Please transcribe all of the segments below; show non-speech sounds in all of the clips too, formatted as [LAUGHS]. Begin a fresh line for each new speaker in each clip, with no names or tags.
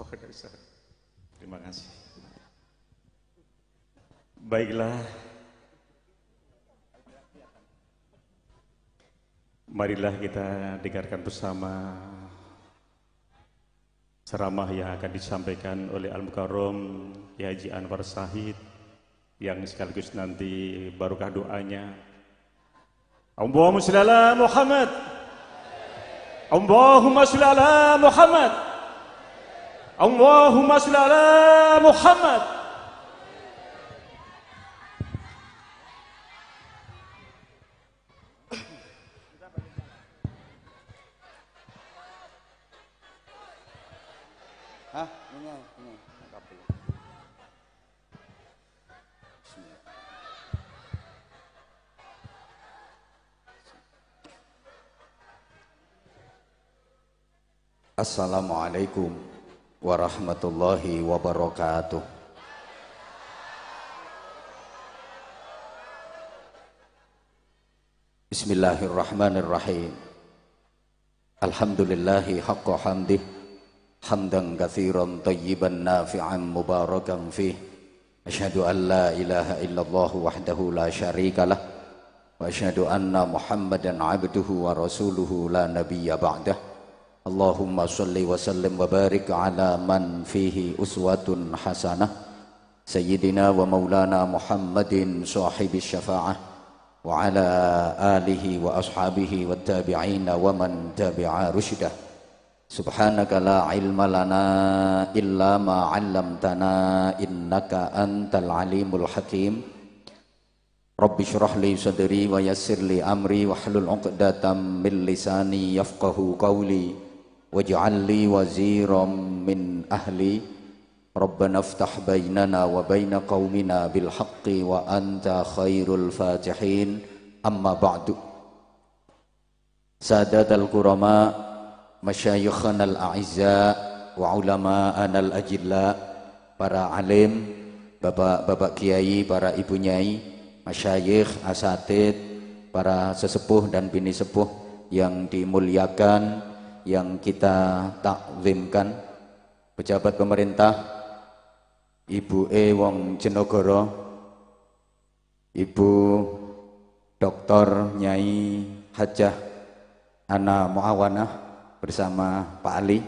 Oh, Terima kasih. Baiklah. Marilah kita dengarkan bersama ceramah yang akan disampaikan oleh Al-Mukarram Haji Anwar Sahid yang sekaligus nanti barokah doanya. Allahumma shalli ala Muhammad. Allahumma shalli ala Muhammad. Allahumma salli Muhammad Assalamualaikum warahmatullahi wabarakatuh. Bismillahirrahmanirrahim. Alhamdulillahi haqqa hamdih hamdan katsiran tayyiban nafi'an mubarakan fih. Asyhadu an la ilaha illallah wahdahu la syarikalah wa asyhadu anna Muhammadan abduhu wa rasuluhu la nabiyya ba'dahu. اللهم صل وسلم وبارك على من فيه أسوة حسنة سيدنا ومولانا محمد صاحب الشفاعة وعلى آله وأصحابه والتابعين ومن تبع رشده سبحانك لا علم لنا إلا ما علمتنا إنك أنت العليم الحكيم رب اشرح لي صدري ويسر لي أمري واحلل عقدة من لساني يفقه قولي waj'al li waziran min ahli Rabbana aftah bainana wa baina qaumina bil haqqi wa anta khairul fatihin amma ba'du Sadatul kurama masyayikhana al-a'izza wa ulama'ana al-ajilla para alim bapak-bapak kiai para ibu nyai masyayikh asatid para sesepuh dan bini sepuh yang dimuliakan yang kita takzimkan pejabat pemerintah Ibu E Wong Jenogoro Ibu Dr. Nyai Hajah Ana Muawanah bersama Pak Ali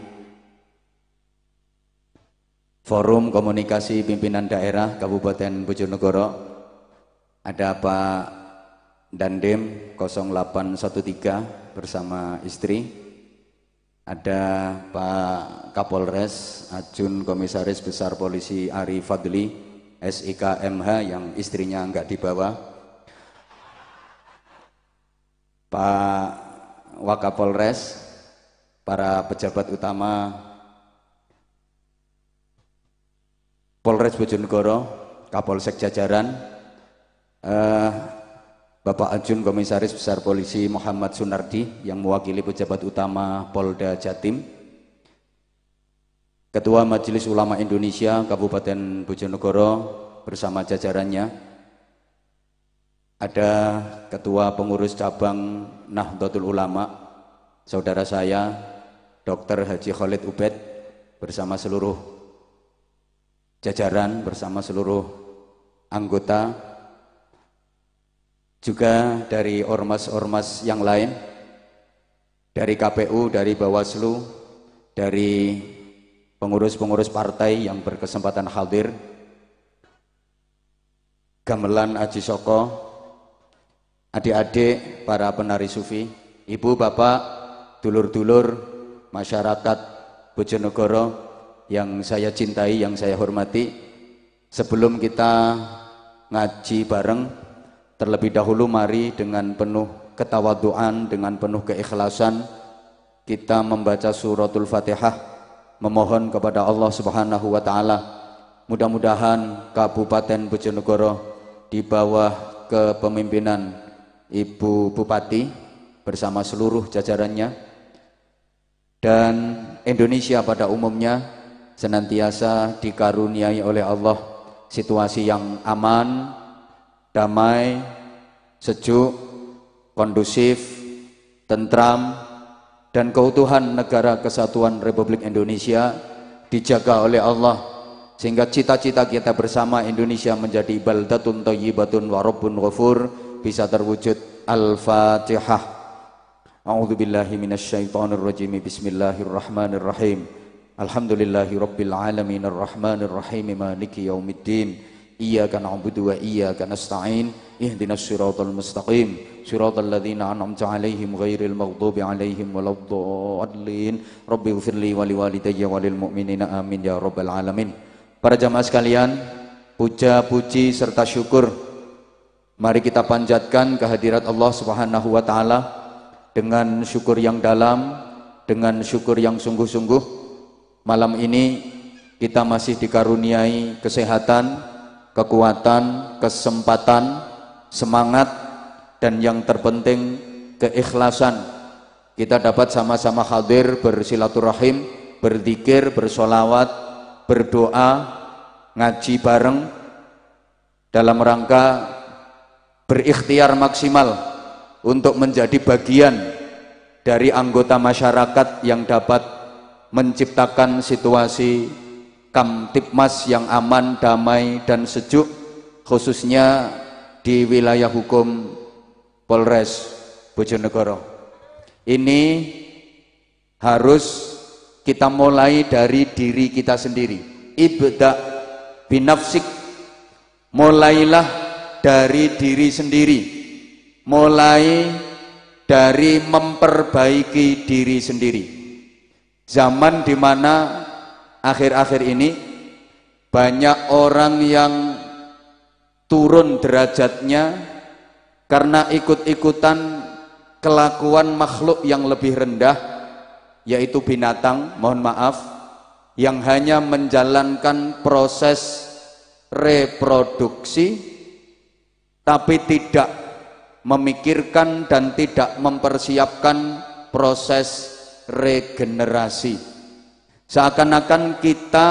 Forum Komunikasi Pimpinan Daerah Kabupaten Bojonegoro ada Pak Dandim 0813 bersama istri ada Pak Kapolres Ajun Komisaris Besar Polisi Ari Fadli SIKMH yang istrinya nggak dibawa Pak Wakapolres para pejabat utama Polres Bojonegoro Kapolsek Jajaran eh, Bapak Ajun Komisaris Besar Polisi Muhammad Sunardi yang mewakili pejabat utama Polda Jatim, Ketua Majelis Ulama Indonesia Kabupaten Bojonegoro bersama jajarannya, ada Ketua Pengurus Cabang Nahdlatul Ulama, saudara saya Dr. Haji Khalid Ubed bersama seluruh jajaran, bersama seluruh anggota juga dari ormas-ormas yang lain, dari KPU, dari Bawaslu, dari pengurus-pengurus partai yang berkesempatan hadir, gamelan Aji Soko, adik-adik para penari sufi, ibu, bapak, dulur-dulur, masyarakat Bojonegoro yang saya cintai, yang saya hormati, sebelum kita ngaji bareng, Terlebih dahulu mari dengan penuh ketawaduan, dengan penuh keikhlasan kita membaca suratul Fatihah memohon kepada Allah Subhanahu wa taala mudah-mudahan Kabupaten Bojonegoro di bawah kepemimpinan Ibu Bupati bersama seluruh jajarannya dan Indonesia pada umumnya senantiasa dikaruniai oleh Allah situasi yang aman, damai, sejuk, kondusif, tentram, dan keutuhan negara kesatuan Republik Indonesia dijaga oleh Allah sehingga cita-cita kita bersama Indonesia menjadi baldatun thayyibatun wa rabbun ghafur bisa terwujud Al-Fatihah A'udzu billahi minasyaitonir rajim Bismillahirrahmanirrahim Alhamdulillahi rabbil alamin arrahmanir rahim maliki yaumiddin Iyyaka na'budu wa iyyaka nasta'in. Ihdinas siratal mustaqim. Siratal ladzina an'amta 'alaihim ghairil maghdubi 'alaihim waladdallin. Rabbi ighfirli wali liwalidayya wa lil mu'minina amin ya rabbal alamin. Para jamaah sekalian, puja puji serta syukur mari kita panjatkan kehadirat Allah Subhanahu wa taala dengan syukur yang dalam, dengan syukur yang sungguh-sungguh. Malam ini kita masih dikaruniai kesehatan, kekuatan, kesempatan, semangat, dan yang terpenting keikhlasan. Kita dapat sama-sama hadir bersilaturahim, berzikir, bersolawat, berdoa, ngaji bareng dalam rangka berikhtiar maksimal untuk menjadi bagian dari anggota masyarakat yang dapat menciptakan situasi Kamtipmas yang aman, damai, dan sejuk, khususnya di wilayah hukum Polres Bojonegoro. Ini harus kita mulai dari diri kita sendiri. Ibda binafsik, mulailah dari diri sendiri. Mulai dari memperbaiki diri sendiri. Zaman dimana akhir-akhir ini banyak orang yang turun derajatnya karena ikut-ikutan kelakuan makhluk yang lebih rendah yaitu binatang, mohon maaf, yang hanya menjalankan proses reproduksi tapi tidak memikirkan dan tidak mempersiapkan proses regenerasi. Seakan-akan kita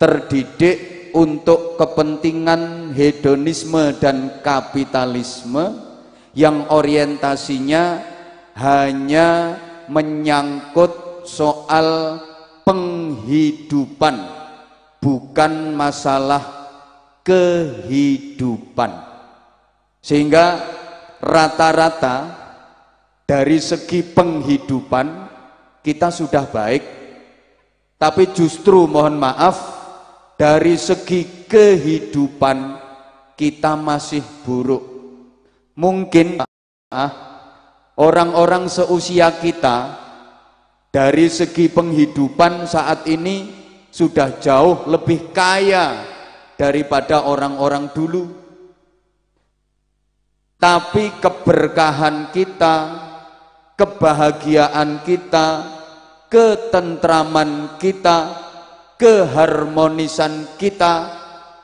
terdidik untuk kepentingan hedonisme dan kapitalisme yang orientasinya hanya menyangkut soal penghidupan bukan masalah kehidupan sehingga rata-rata dari segi penghidupan kita sudah baik tapi justru mohon maaf dari segi kehidupan kita masih buruk. Mungkin ah, orang-orang seusia kita dari segi penghidupan saat ini sudah jauh lebih kaya daripada orang-orang dulu. Tapi keberkahan kita, kebahagiaan kita, ketentraman kita, keharmonisan kita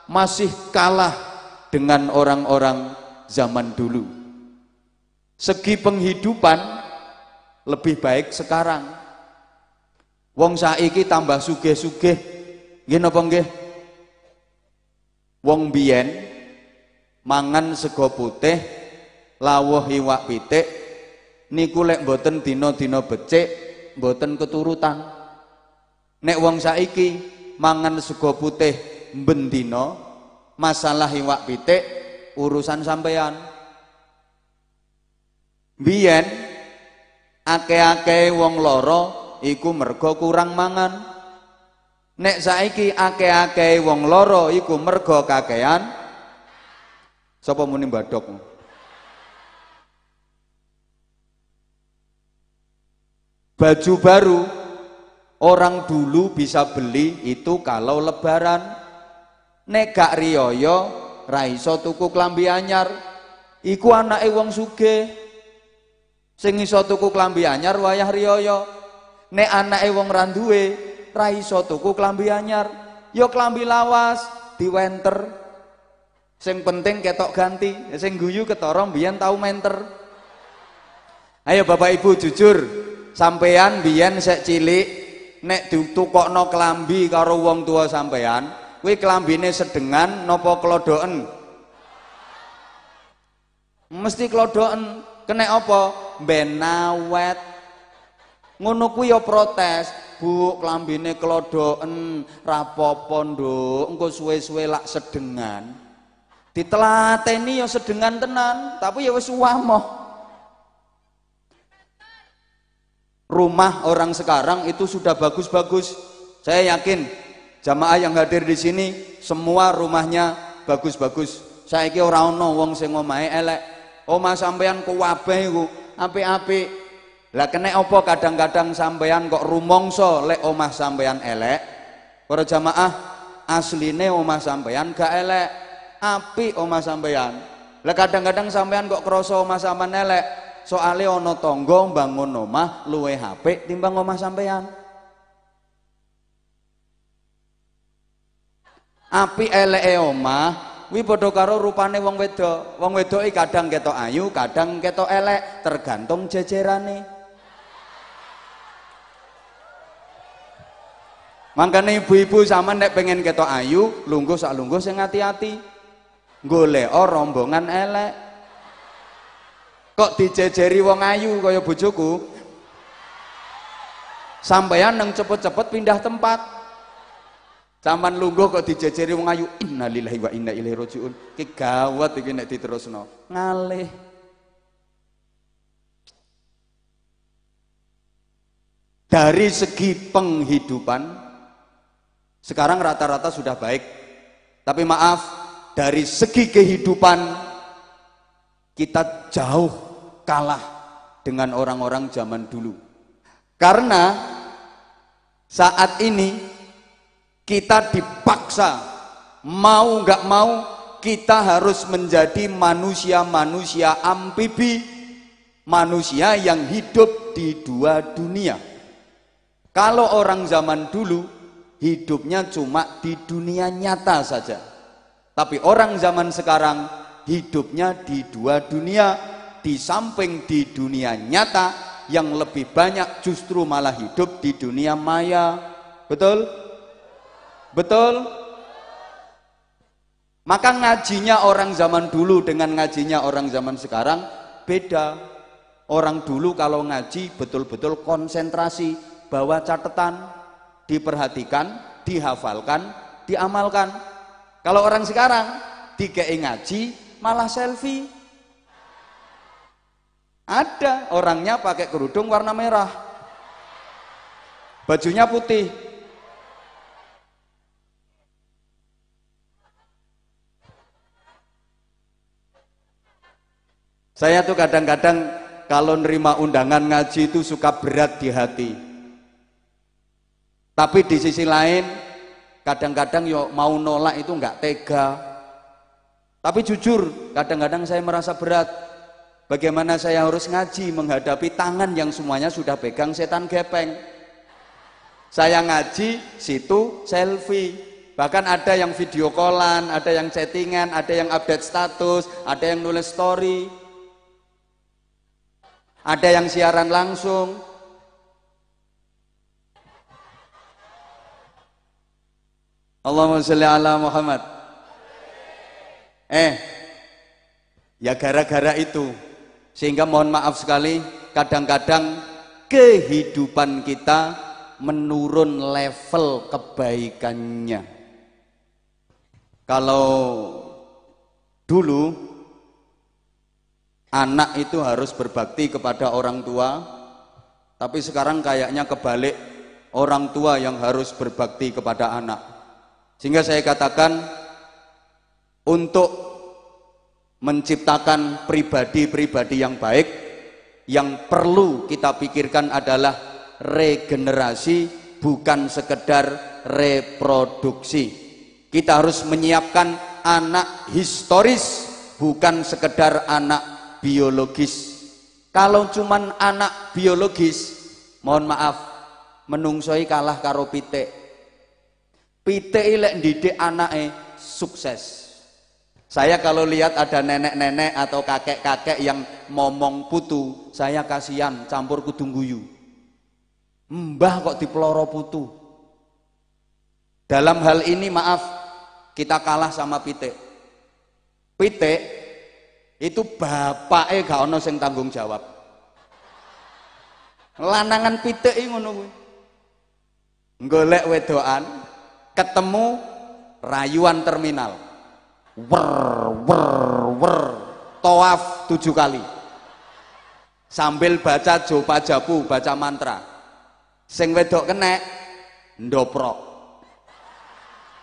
masih kalah dengan orang-orang zaman dulu. Segi penghidupan lebih baik sekarang. Wong saiki tambah sugih-sugih. Nggih napa nggih? Wong biyen mangan sego putih, lawuh iwak pitik niku lek mboten dina-dina becik mboten keturutan. Nek wong saiki mangan sego putih bendino masalah iwak pitik urusan sampean. Biyen ake ake wong loro iku mergo kurang mangan. Nek saiki ake ake wong loro iku mergo kakean. Sapa muni badhok? Baju baru orang dulu bisa beli itu kalau lebaran. nekak rioyo raiso tuku klambi anyar. Iku anak wong suge Sing iso tuku klambi anyar wayah rioyo. Nek anak wong randuwe raiso tuku klambi anyar. yo klambi lawas diwenter sing penting ketok ganti sing guyu ketorong biyen tau menter ayo bapak ibu jujur sampean biyen sek cilik nek ditukokno kelambi karo wong tua sampean kuwi kelambine sedengan nopo klodoken mesti klodoken kena apa ben awet ngono kuwi ya protes bu kelambine klodoken rapopo nduk engko suwe-suwe lak sedengan ditelateni ya sedengan tenan tapi ya wis rumah orang sekarang itu sudah bagus-bagus. Saya yakin jamaah yang hadir di sini semua rumahnya bagus-bagus. Saya kira orang ono wong sing omahe elek. oma sampean kuwabeh iku api api Lah kene opo kadang-kadang sampean kok rumongso lek omah sampean elek. Para jamaah asline omah sampean gak elek, api omah sampean. Lah kadang-kadang sampean kok krasa omah sampean elek, soale ono tangga bangun omah luwe HP timbang omah sampean. Api ele omah kuwi padha karo rupane wong wedo, Wong wedo i kadang keto ayu, kadang keto elek, tergantung jejerane. Makanya ibu-ibu sama nek pengen ketok ayu, lungguh sak lungguh sing hati-hati. Golek rombongan elek kok dijejeri wong ayu kaya bojoku sampeyan neng cepet-cepet pindah tempat Zaman lungguh kok dijejeri wong ayu innalillahi wa inna ilaihi rajiun ki gawat iki nek diterusno ngalih dari segi penghidupan sekarang rata-rata sudah baik tapi maaf dari segi kehidupan kita jauh kalah dengan orang-orang zaman dulu. Karena saat ini kita dipaksa mau nggak mau kita harus menjadi manusia-manusia amfibi, manusia yang hidup di dua dunia. Kalau orang zaman dulu hidupnya cuma di dunia nyata saja. Tapi orang zaman sekarang hidupnya di dua dunia, di samping di dunia nyata, yang lebih banyak justru malah hidup di dunia maya. Betul? Betul? Maka ngajinya orang zaman dulu dengan ngajinya orang zaman sekarang beda. Orang dulu kalau ngaji betul-betul konsentrasi, bawa catatan, diperhatikan, dihafalkan, diamalkan. Kalau orang sekarang dikei ngaji malah selfie ada orangnya pakai kerudung warna merah. Bajunya putih. Saya tuh kadang-kadang kalau nerima undangan ngaji itu suka berat di hati. Tapi di sisi lain kadang-kadang yo mau nolak itu nggak tega. Tapi jujur, kadang-kadang saya merasa berat Bagaimana saya harus ngaji menghadapi tangan yang semuanya sudah pegang setan gepeng? Saya ngaji, situ selfie. Bahkan ada yang video callan, ada yang chattingan, ada yang update status, ada yang nulis story. Ada yang siaran langsung. Allahumma salli ala Muhammad. Eh, ya gara-gara itu sehingga mohon maaf sekali, kadang-kadang kehidupan kita menurun level kebaikannya. Kalau dulu anak itu harus berbakti kepada orang tua, tapi sekarang kayaknya kebalik orang tua yang harus berbakti kepada anak. Sehingga saya katakan untuk menciptakan pribadi-pribadi yang baik yang perlu kita pikirkan adalah regenerasi bukan sekedar reproduksi kita harus menyiapkan anak historis bukan sekedar anak biologis kalau cuma anak biologis mohon maaf menungsoi kalah karo pitik pitik lek didik anaknya sukses saya kalau lihat ada nenek-nenek atau kakek-kakek yang ngomong putu, saya kasihan campur kudung guyu. Mbah kok diploro putu. Dalam hal ini maaf, kita kalah sama pitik. Pitik itu bapaknya gak ono sing tanggung jawab. Lanangan pitik ngono Golek wedoan, ketemu rayuan terminal wer wer wer toaf tujuh kali sambil baca jopa japu baca mantra sing wedok kenek ndoprok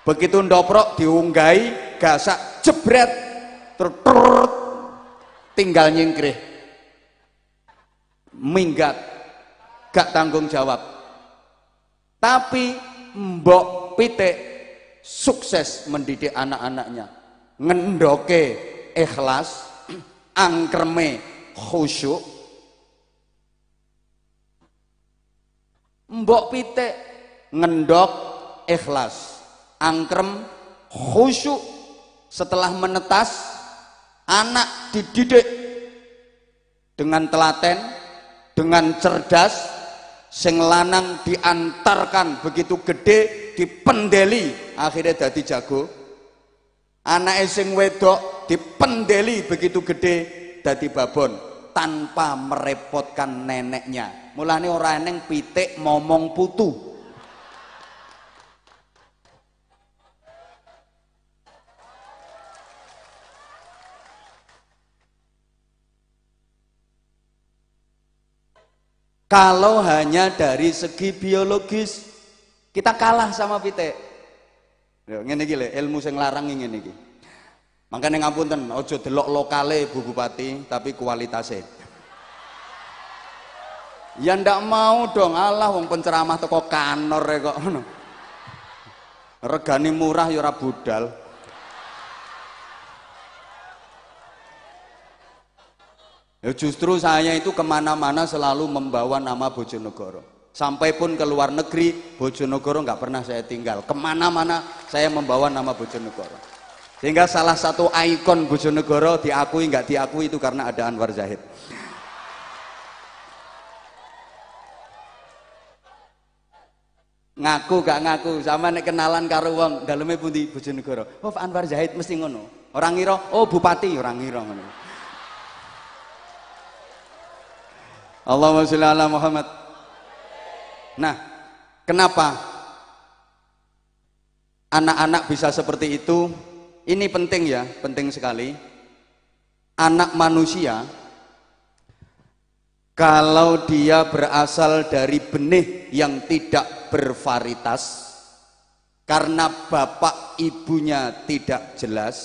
begitu ndoprok diunggai, gasak jebret terus tinggal nyingkrih minggat gak tanggung jawab tapi mbok pitik sukses mendidik anak-anaknya ngendoke ikhlas angkerme khusyuk mbok pitik ngendok ikhlas angkrem khusyuk setelah menetas anak dididik dengan telaten dengan cerdas sing lanang diantarkan begitu gede dipendeli akhirnya jadi jago Anak sing wedok dipendeli begitu gede dadi babon tanpa merepotkan neneknya. Mulane orang eneng pitik momong putu. Kalau hanya dari segi biologis, kita kalah sama pitik. Yo ngene iki ilmu sing larang ngene iki. ampun ngapunten, ojo delok lokale Bu Bupati, tapi kualitasnya. Ya ndak mau dong Allah wong penceramah toko kanor e ya kok regani murah yura budal. Ya justru saya itu kemana-mana selalu membawa nama Bojonegoro. Sampai pun ke luar negeri, Bojonegoro nggak pernah saya tinggal. Kemana-mana saya membawa nama Bojonegoro. Sehingga salah satu ikon Bojonegoro diakui nggak diakui itu karena ada Anwar Zahid. ngaku gak ngaku sama nek kenalan karo wong daleme pundi Bojonegoro oh Anwar Zahid mesti ngono orang ngira oh bupati orang ngira ngono Allahumma sholli ala Muhammad Nah, kenapa anak-anak bisa seperti itu? Ini penting ya, penting sekali. Anak manusia kalau dia berasal dari benih yang tidak bervarietas karena bapak ibunya tidak jelas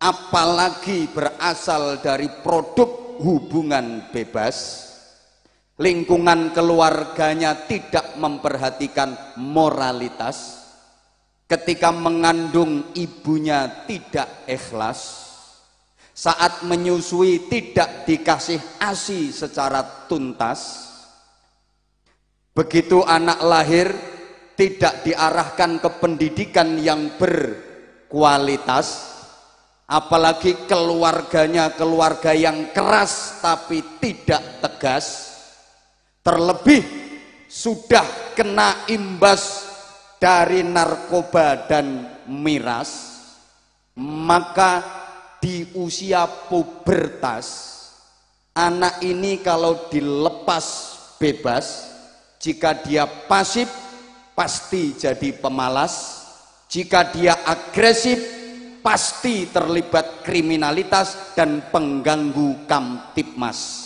apalagi berasal dari produk hubungan bebas lingkungan keluarganya tidak memperhatikan moralitas, ketika mengandung ibunya tidak ikhlas, saat menyusui tidak dikasih ASI secara tuntas. Begitu anak lahir tidak diarahkan ke pendidikan yang berkualitas, apalagi keluarganya keluarga yang keras tapi tidak tegas terlebih sudah kena imbas dari narkoba dan miras maka di usia pubertas anak ini kalau dilepas bebas jika dia pasif pasti jadi pemalas jika dia agresif pasti terlibat kriminalitas dan pengganggu kamtipmas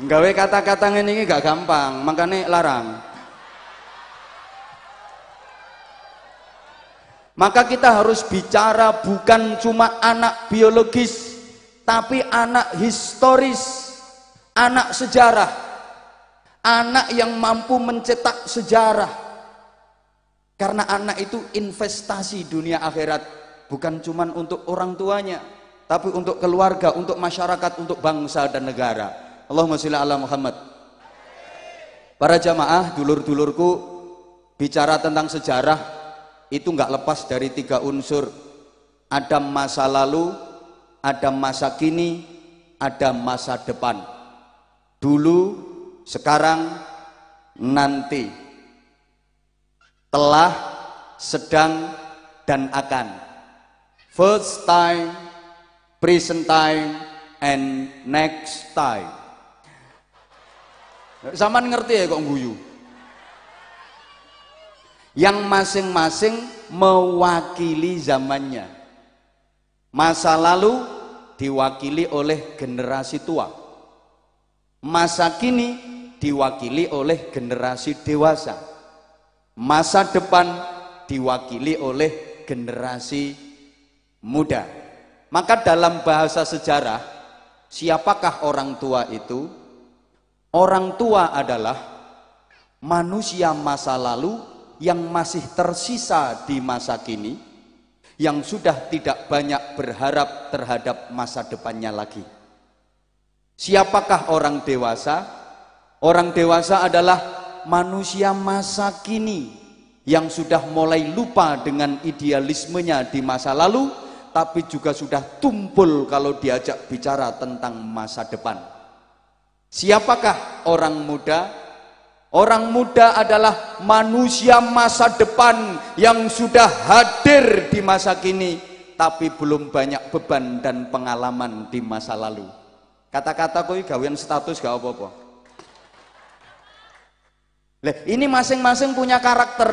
Nggawe kata-kata ini gak gampang, makanya larang. Maka kita harus bicara bukan cuma anak biologis, tapi anak historis, anak sejarah, anak yang mampu mencetak sejarah. Karena anak itu investasi dunia akhirat, bukan cuma untuk orang tuanya, tapi untuk keluarga, untuk masyarakat, untuk bangsa dan negara. Allahumma sholli ala Muhammad. Para jamaah dulur-dulurku bicara tentang sejarah itu nggak lepas dari tiga unsur. Ada masa lalu, ada masa kini, ada masa depan. Dulu, sekarang, nanti. Telah, sedang, dan akan. First time, present time, and next time. Zaman ngerti ya kok nguyu, Yang masing-masing mewakili zamannya. Masa lalu diwakili oleh generasi tua. Masa kini diwakili oleh generasi dewasa. Masa depan diwakili oleh generasi muda. Maka dalam bahasa sejarah, siapakah orang tua itu? Orang tua adalah manusia masa lalu yang masih tersisa di masa kini, yang sudah tidak banyak berharap terhadap masa depannya lagi. Siapakah orang dewasa? Orang dewasa adalah manusia masa kini yang sudah mulai lupa dengan idealismenya di masa lalu, tapi juga sudah tumpul kalau diajak bicara tentang masa depan. Siapakah orang muda? Orang muda adalah manusia masa depan yang sudah hadir di masa kini, tapi belum banyak beban dan pengalaman di masa lalu. Kata-kata koi gawian status gak apa-apa. ini masing-masing punya karakter.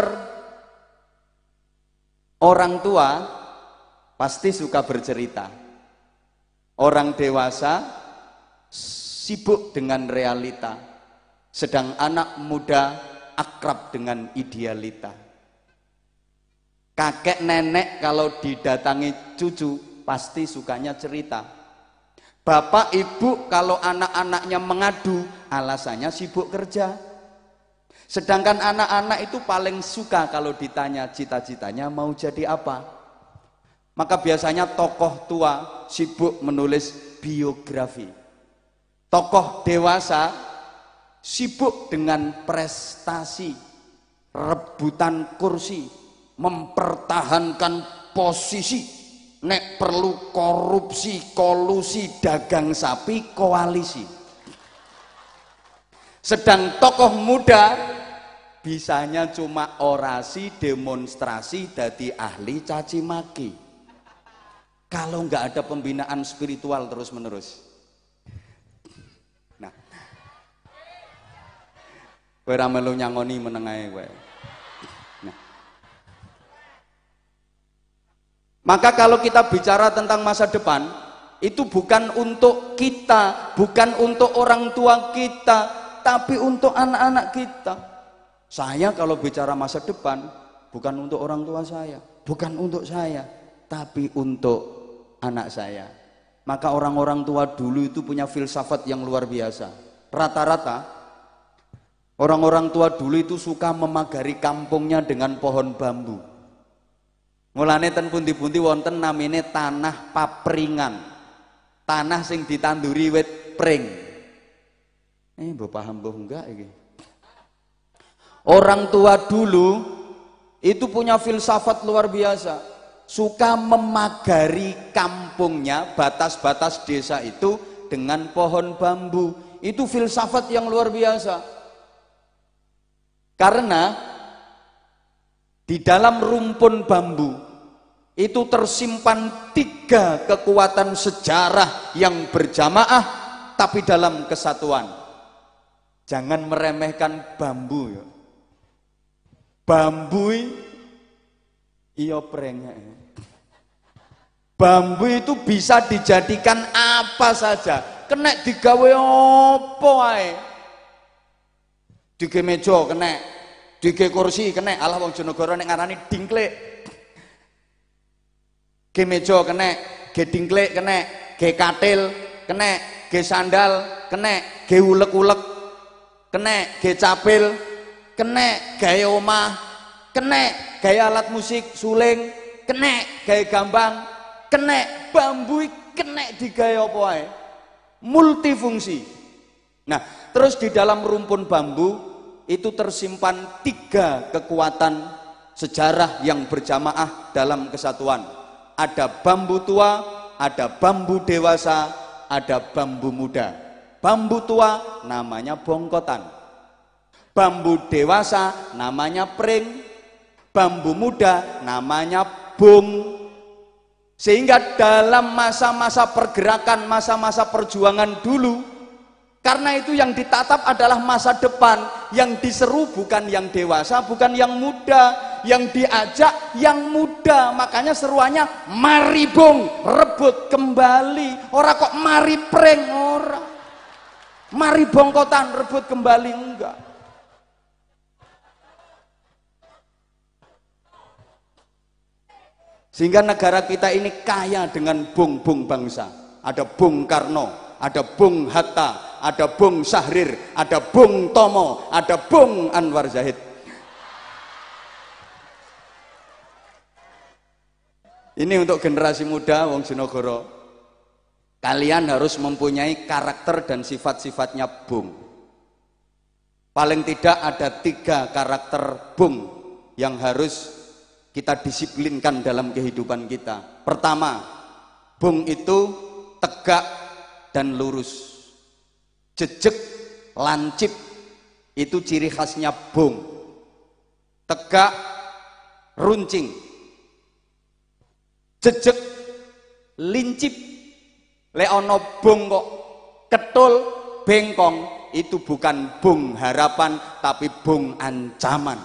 Orang tua pasti suka bercerita. Orang dewasa sibuk dengan realita, sedang anak muda akrab dengan idealita. Kakek nenek kalau didatangi cucu pasti sukanya cerita. Bapak ibu kalau anak-anaknya mengadu alasannya sibuk kerja. Sedangkan anak-anak itu paling suka kalau ditanya cita-citanya mau jadi apa. Maka biasanya tokoh tua sibuk menulis biografi Tokoh dewasa sibuk dengan prestasi, rebutan kursi, mempertahankan posisi, nek perlu korupsi, kolusi, dagang sapi, koalisi. Sedang tokoh muda bisanya cuma orasi, demonstrasi, dari ahli caci maki. Kalau nggak ada pembinaan spiritual terus-menerus. Kowe ra melu nyangoni meneng ae kowe. Nah. Maka kalau kita bicara tentang masa depan, itu bukan untuk kita, bukan untuk orang tua kita, tapi untuk anak-anak kita. Saya kalau bicara masa depan, bukan untuk orang tua saya, bukan untuk saya, tapi untuk anak saya. Maka orang-orang tua dulu itu punya filsafat yang luar biasa. Rata-rata Orang-orang tua dulu itu suka memagari kampungnya dengan pohon bambu. Mulane ten pundi-pundi wonten namine tanah papringan. Tanah sing ditanduri wit pring. Eh, mbok paham mbok enggak iki. Orang tua dulu itu punya filsafat luar biasa suka memagari kampungnya, batas-batas desa itu dengan pohon bambu. Itu filsafat yang luar biasa. Karena di dalam rumpun bambu itu tersimpan tiga kekuatan sejarah yang berjamaah tapi dalam kesatuan. Jangan meremehkan bambu ya. Bambu iya prengek. Ya. Bambu itu bisa dijadikan apa saja. Kena digawe apa ae. Dige meja kena, dige kursi kena. Alah wong Jonegoro nek ngarani dingklik. Ge meja kena, ge dingklik kena, ge katil kena, ge sandal kena, ke ulek-ulek kena, ke capil kena, gawe omah kena, gawe alat musik suling kena, gawe gambang kena, bambu kena digawe apa Multifungsi. Nah, terus di dalam rumpun bambu itu tersimpan tiga kekuatan sejarah yang berjamaah dalam kesatuan. Ada bambu tua, ada bambu dewasa, ada bambu muda. Bambu tua namanya bongkotan. Bambu dewasa namanya pring. Bambu muda namanya bung. Sehingga dalam masa-masa pergerakan, masa-masa perjuangan dulu, karena itu yang ditatap adalah masa depan Yang diseru bukan yang dewasa, bukan yang muda Yang diajak yang muda Makanya seruannya mari bung rebut kembali Ora kok mari preng ora. Mari bongkotan, rebut kembali, enggak Sehingga negara kita ini kaya dengan bung-bung bangsa. Ada Bung Karno, ada Bung Hatta, ada Bung Sahrir, ada Bung Tomo, ada Bung Anwar Zahid. Ini untuk generasi muda wong Sinogoro. Kalian harus mempunyai karakter dan sifat-sifatnya Bung. Paling tidak ada tiga karakter Bung yang harus kita disiplinkan dalam kehidupan kita. Pertama, Bung itu tegak dan lurus jejek lancip itu ciri khasnya bung tegak runcing jejek lincip leono bung kok ketul bengkong itu bukan bung harapan tapi bung ancaman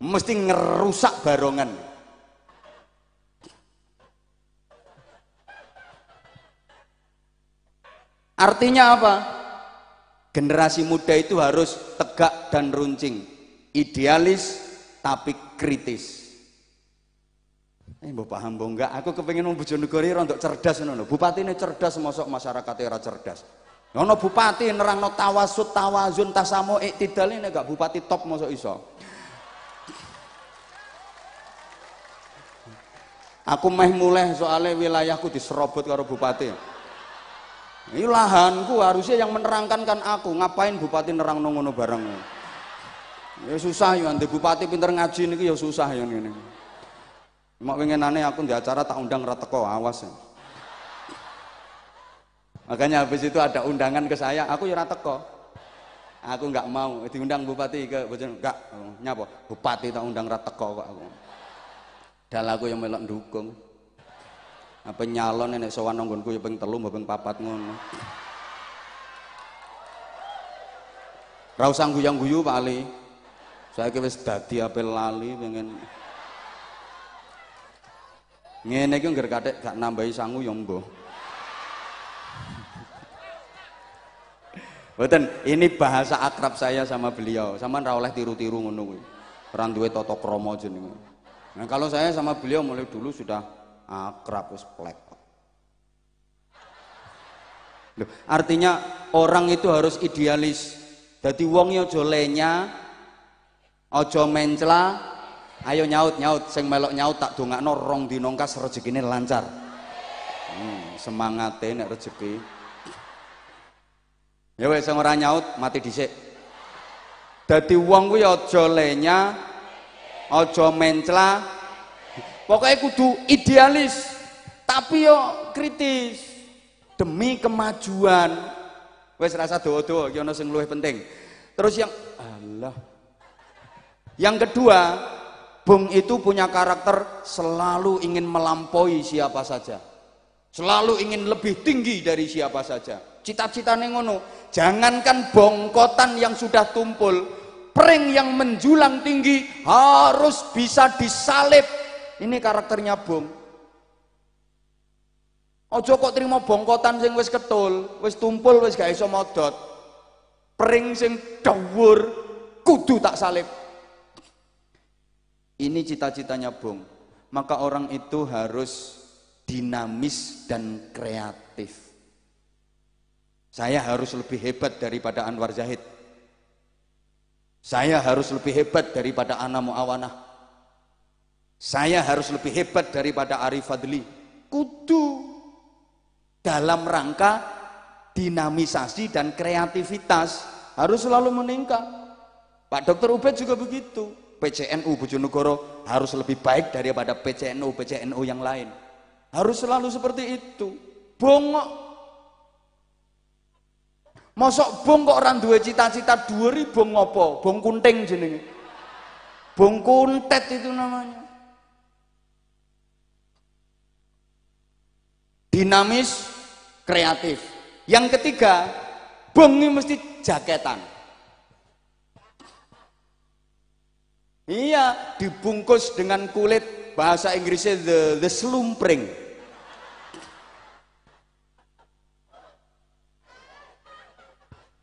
mesti ngerusak barongan Artinya apa? Generasi muda itu harus tegak dan runcing, idealis tapi kritis. Ini eh, mau paham bu enggak? Aku kepengen mau Bojonegoro untuk cerdas nono. Bupati ini cerdas, mosok masyarakat era cerdas. Nono bupati nerang no tawasut tawazun, tasamo, iktidal ini enggak bupati top mosok iso. Aku meh mulai soalnya wilayahku diserobot karo bupati. Ini lahanku harusnya yang menerangkan kan aku. Ngapain bupati nerang nongono bareng? Ya susah ya, nanti bupati pinter ngaji ini ya susah ya ini. Mak pengen aneh aku di acara tak undang rateko awas ya. Makanya habis itu ada undangan ke saya, aku ya rateko. Aku nggak mau diundang bupati ke Bojonegoro, nggak nyapa. Bupati tak undang rateko kok aku. Dal aku yang melok dukung apa nyalon nek sowan pengen nggonku ya papat 3 mbok ngono Ra usah guyang-guyu Pak Ali. Saiki wis dadi apel lali pengen Ngene iki ngger gak nambahi sangu ya mbah. Boten, ini bahasa akrab saya sama beliau. Sama ra oleh tiru-tiru ngono kuwi. Ora duwe tata krama jenenge. Nah, kalau saya sama beliau mulai dulu sudah akrab wis artinya orang itu harus idealis jadi wong yo jolenya ojo mencela ayo nyaut nyaut sing melok nyaut tak dongakno rong dinongkas rezekine lancar hmm, semangate nek rezeki ya wis sing ora nyaut mati dhisik dadi wong kuwi aja lenya aja mencela pokoknya kudu idealis tapi yo kritis demi kemajuan wes rasa doa-doa yono sing luwih penting terus yang Allah yang kedua Bung itu punya karakter selalu ingin melampaui siapa saja selalu ingin lebih tinggi dari siapa saja cita cita ngono jangankan bongkotan yang sudah tumpul pring yang menjulang tinggi harus bisa disalib ini karakternya Bung. Ojo kok terima bongkotan sing wis ketul, wis tumpul, wis gak iso modot. Pering sing dawur kudu tak salib. Ini cita-citanya Bung. Maka orang itu harus dinamis dan kreatif. Saya harus lebih hebat daripada Anwar Zahid. Saya harus lebih hebat daripada Ana Muawanah. Saya harus lebih hebat daripada Arif Fadli. Kudu dalam rangka dinamisasi dan kreativitas harus selalu meningkat. Pak Dokter Ubed juga begitu. PCNU Bojonegoro harus lebih baik daripada PCNU PCNU yang lain. Harus selalu seperti itu. Bongok Mosok bong kok orang dua cita-cita dua ribu ngopo, bong kunting jenenge. Bong kuntet itu namanya. dinamis, kreatif. Yang ketiga, bengi mesti jaketan. Iya, dibungkus dengan kulit bahasa Inggrisnya the, the slumpring.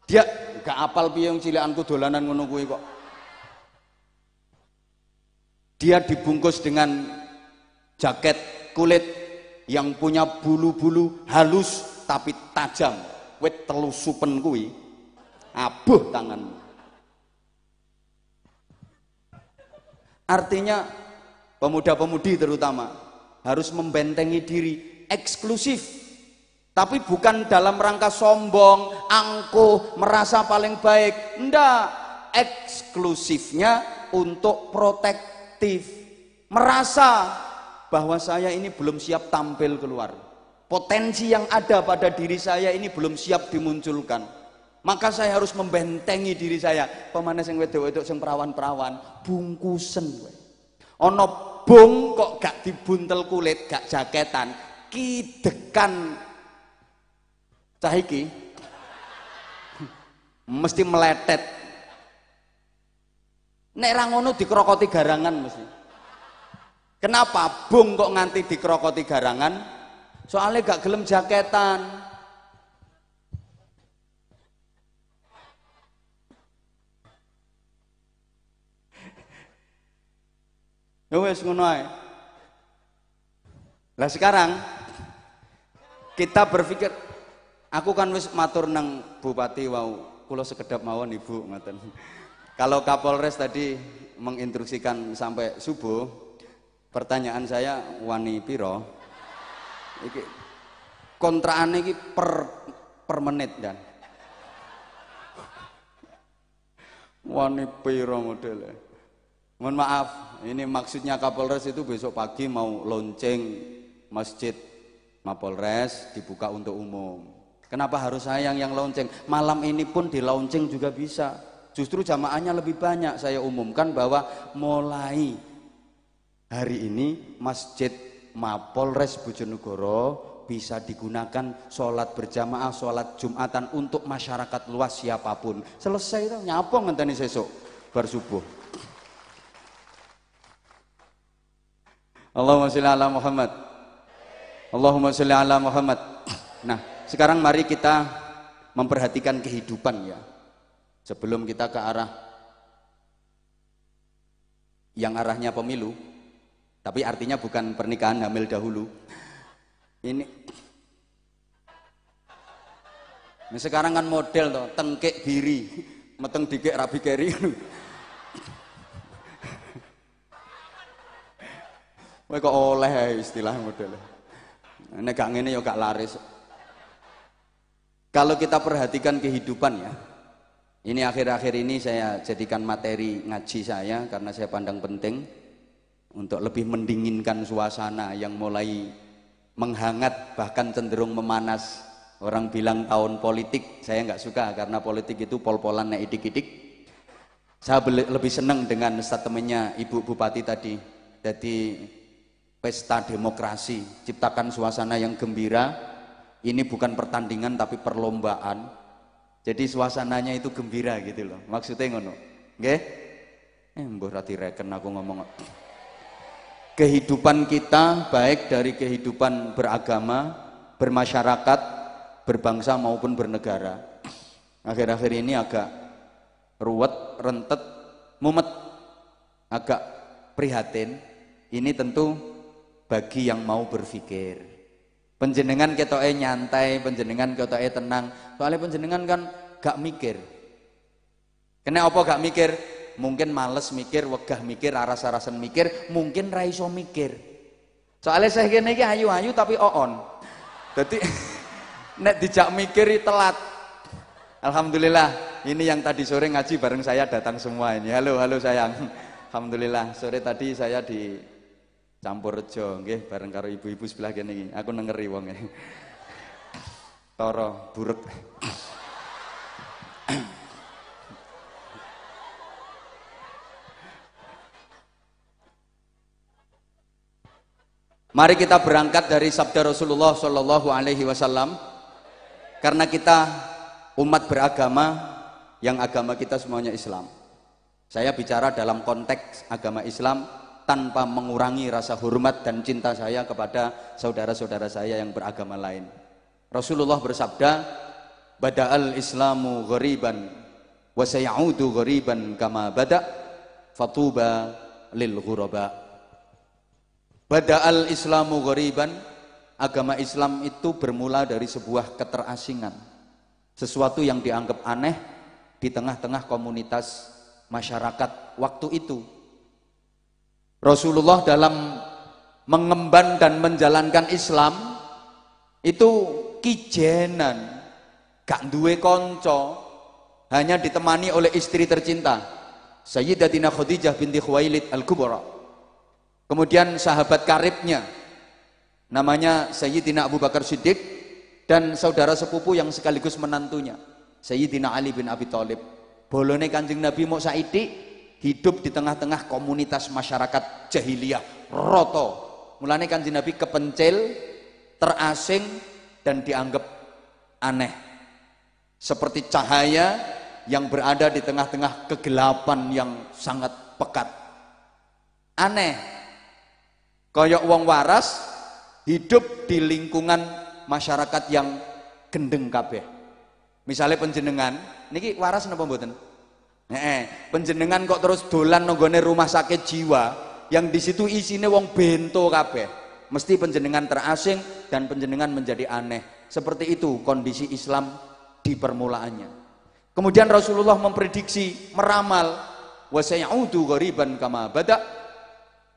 Dia gak apal piyong cilikanku dolanan ngono kuwi kok. Dia dibungkus dengan jaket kulit yang punya bulu-bulu halus tapi tajam wit telusupen kuwi abuh tangan artinya pemuda-pemudi terutama harus membentengi diri eksklusif tapi bukan dalam rangka sombong, angkuh, merasa paling baik. Enggak, eksklusifnya untuk protektif. Merasa bahwa saya ini belum siap tampil keluar. Potensi yang ada pada diri saya ini belum siap dimunculkan. Maka saya harus membentengi diri saya. Pemanis yang wedok-wedok yang perawan-perawan bungkusen Ono bung kok gak dibuntel kulit, gak jaketan, kidekan cahiki [LAUGHS] mesti meletet. Nek ra ngono dikrokoti garangan mesti. Kenapa bung kok nganti dikrokoti garangan? Soalnya gak gelem jaketan. Ya ngono sekarang kita berpikir aku kan wis matur nang bupati wau kula sekedap mawon Ibu ngoten. Kalau Kapolres tadi menginstruksikan sampai subuh, Pertanyaan saya wani piro? Iki kontraan iki per per menit dan wani piro modelnya. Mohon maaf, ini maksudnya Kapolres itu besok pagi mau lonceng masjid Mapolres dibuka untuk umum. Kenapa harus saya yang yang lonceng? Malam ini pun di lonceng juga bisa. Justru jamaahnya lebih banyak. Saya umumkan bahwa mulai Hari ini Masjid Mapolres Bojonegoro bisa digunakan sholat berjamaah, sholat jumatan untuk masyarakat luas siapapun. Selesai itu nyapong ngenteni sesuk bar subuh. Allahumma sholli ala Muhammad. Allahumma sholli ala Muhammad. Nah, sekarang mari kita memperhatikan kehidupan ya. Sebelum kita ke arah yang arahnya pemilu, tapi artinya bukan pernikahan hamil dahulu. Ini ini sekarang kan model toh, tengkek biri, meteng dikek rabi keri. Wah kok oleh istilah model. Ini gak ngene ya gak laris. Kalau kita perhatikan kehidupan ya. Ini akhir-akhir ini saya jadikan materi ngaji saya karena saya pandang penting untuk lebih mendinginkan suasana yang mulai menghangat bahkan cenderung memanas orang bilang tahun politik saya nggak suka karena politik itu pol-polan naik idik saya lebih senang dengan statementnya Ibu Bupati tadi jadi pesta demokrasi ciptakan suasana yang gembira ini bukan pertandingan tapi perlombaan jadi suasananya itu gembira gitu loh maksudnya ngono nggih eh mbuh rati reken aku ngomong kehidupan kita baik dari kehidupan beragama, bermasyarakat, berbangsa maupun bernegara. Akhir-akhir ini agak ruwet, rentet, mumet, agak prihatin. Ini tentu bagi yang mau berpikir. Penjenengan eh nyantai, penjenengan eh tenang. Soalnya penjenengan kan gak mikir. Kena apa gak mikir? mungkin males mikir, wegah mikir, aras-arasan mikir, mungkin raiso mikir. Soalnya saya kira ini ayu-ayu tapi on. Jadi [LAUGHS] nek dijak mikir, telat. Alhamdulillah, ini yang tadi sore ngaji bareng saya datang semua ini. Halo, halo sayang. Alhamdulillah, sore tadi saya di campur rejo bareng karo ibu-ibu sebelah kene iki. Aku nengeri wong Toro buruk. Mari kita berangkat dari sabda Rasulullah Shallallahu Alaihi Wasallam karena kita umat beragama yang agama kita semuanya Islam. Saya bicara dalam konteks agama Islam tanpa mengurangi rasa hormat dan cinta saya kepada saudara-saudara saya yang beragama lain. Rasulullah bersabda, "Bada'al Islamu ghariban wa sayaudu ghariban kama bada' fatuba lil ghuraba'." Bada'al Islamu ghoriban, agama Islam itu bermula dari sebuah keterasingan. Sesuatu yang dianggap aneh di tengah-tengah komunitas masyarakat waktu itu. Rasulullah dalam mengemban dan menjalankan Islam itu kijenan, gak duwe konco, hanya ditemani oleh istri tercinta Sayyidatina Khadijah binti Khuwailid al-Kubra Kemudian sahabat karibnya namanya Sayyidina Abu Bakar Siddiq dan saudara sepupu yang sekaligus menantunya Sayyidina Ali bin Abi Thalib. Bolone Kanjeng Nabi mau saidi hidup di tengah-tengah komunitas masyarakat jahiliyah roto. Mulane Kanjeng Nabi kepencil, terasing dan dianggap aneh. Seperti cahaya yang berada di tengah-tengah kegelapan yang sangat pekat. Aneh, Koyok wong waras hidup di lingkungan masyarakat yang gendeng kabeh. Misalnya penjenengan, niki waras napa mboten? Heeh, penjenengan kok terus dolan nonggone rumah sakit jiwa yang di situ isinya wong bento kabeh. Mesti penjenengan terasing dan penjenengan menjadi aneh. Seperti itu kondisi Islam di permulaannya. Kemudian Rasulullah memprediksi, meramal, wa sayaudu ghariban kama badak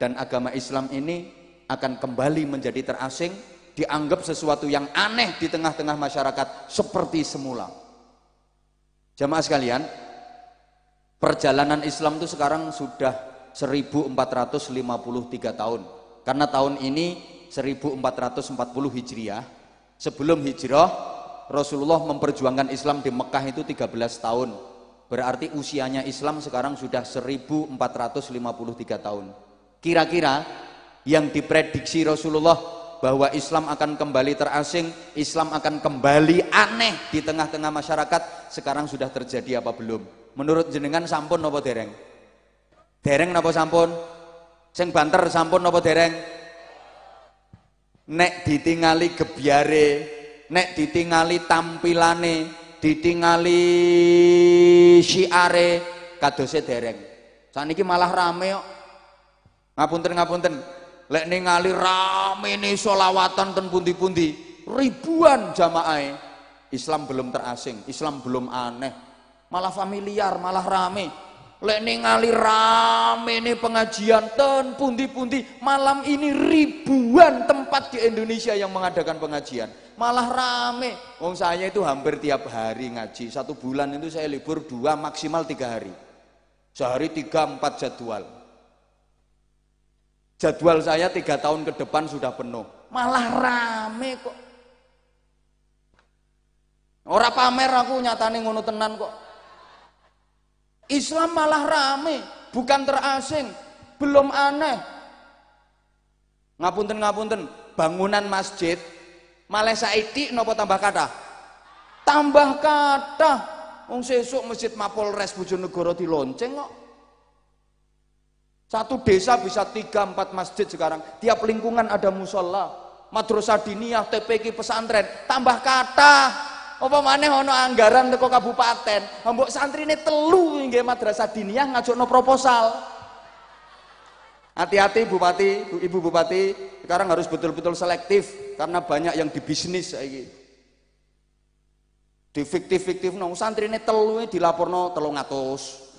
dan agama Islam ini akan kembali menjadi terasing dianggap sesuatu yang aneh di tengah-tengah masyarakat seperti semula jamaah sekalian perjalanan Islam itu sekarang sudah 1453 tahun karena tahun ini 1440 Hijriah sebelum hijrah Rasulullah memperjuangkan Islam di Mekah itu 13 tahun berarti usianya Islam sekarang sudah 1453 tahun Kira-kira yang diprediksi Rasulullah bahwa Islam akan kembali terasing, Islam akan kembali aneh di tengah-tengah masyarakat, sekarang sudah terjadi apa belum? Menurut jenengan sampun nopo dereng? Dereng nopo sampun? Sing banter sampun nopo dereng? Nek ditingali gebiare, nek ditingali tampilane, ditingali syiare, kadose dereng. Saat ini malah rame ngapunten ngapunten lek ningali rame nih solawatan ten pundi-pundi ribuan jamaah Islam belum terasing Islam belum aneh malah familiar malah rame lek ningali rame nih pengajian ten pundi-pundi malam ini ribuan tempat di Indonesia yang mengadakan pengajian malah rame wong saya itu hampir tiap hari ngaji satu bulan itu saya libur dua maksimal tiga hari sehari tiga empat jadwal Jadwal saya tiga tahun ke depan sudah penuh. Malah rame kok. Ora pamer aku nyatane ngono tenan kok. Islam malah rame, bukan terasing, belum aneh. Ngapunten ngapunten, bangunan masjid malah saiti nopo tambah kata? Tambah kata. Wong sesuk masjid Mapolres Bojonegoro dilonceng kok. Satu desa bisa tiga empat masjid sekarang. Tiap lingkungan ada musola, madrasah diniyah, TPK pesantren. Tambah kata, apa mana ono anggaran teko kabupaten mbok ini telu hingga madrasah diniyah no proposal hati-hati bupati ibu bupati sekarang harus betul-betul selektif karena banyak yang dibisnis lagi. di fiktif-fiktif no ini telu dilapor no telung atus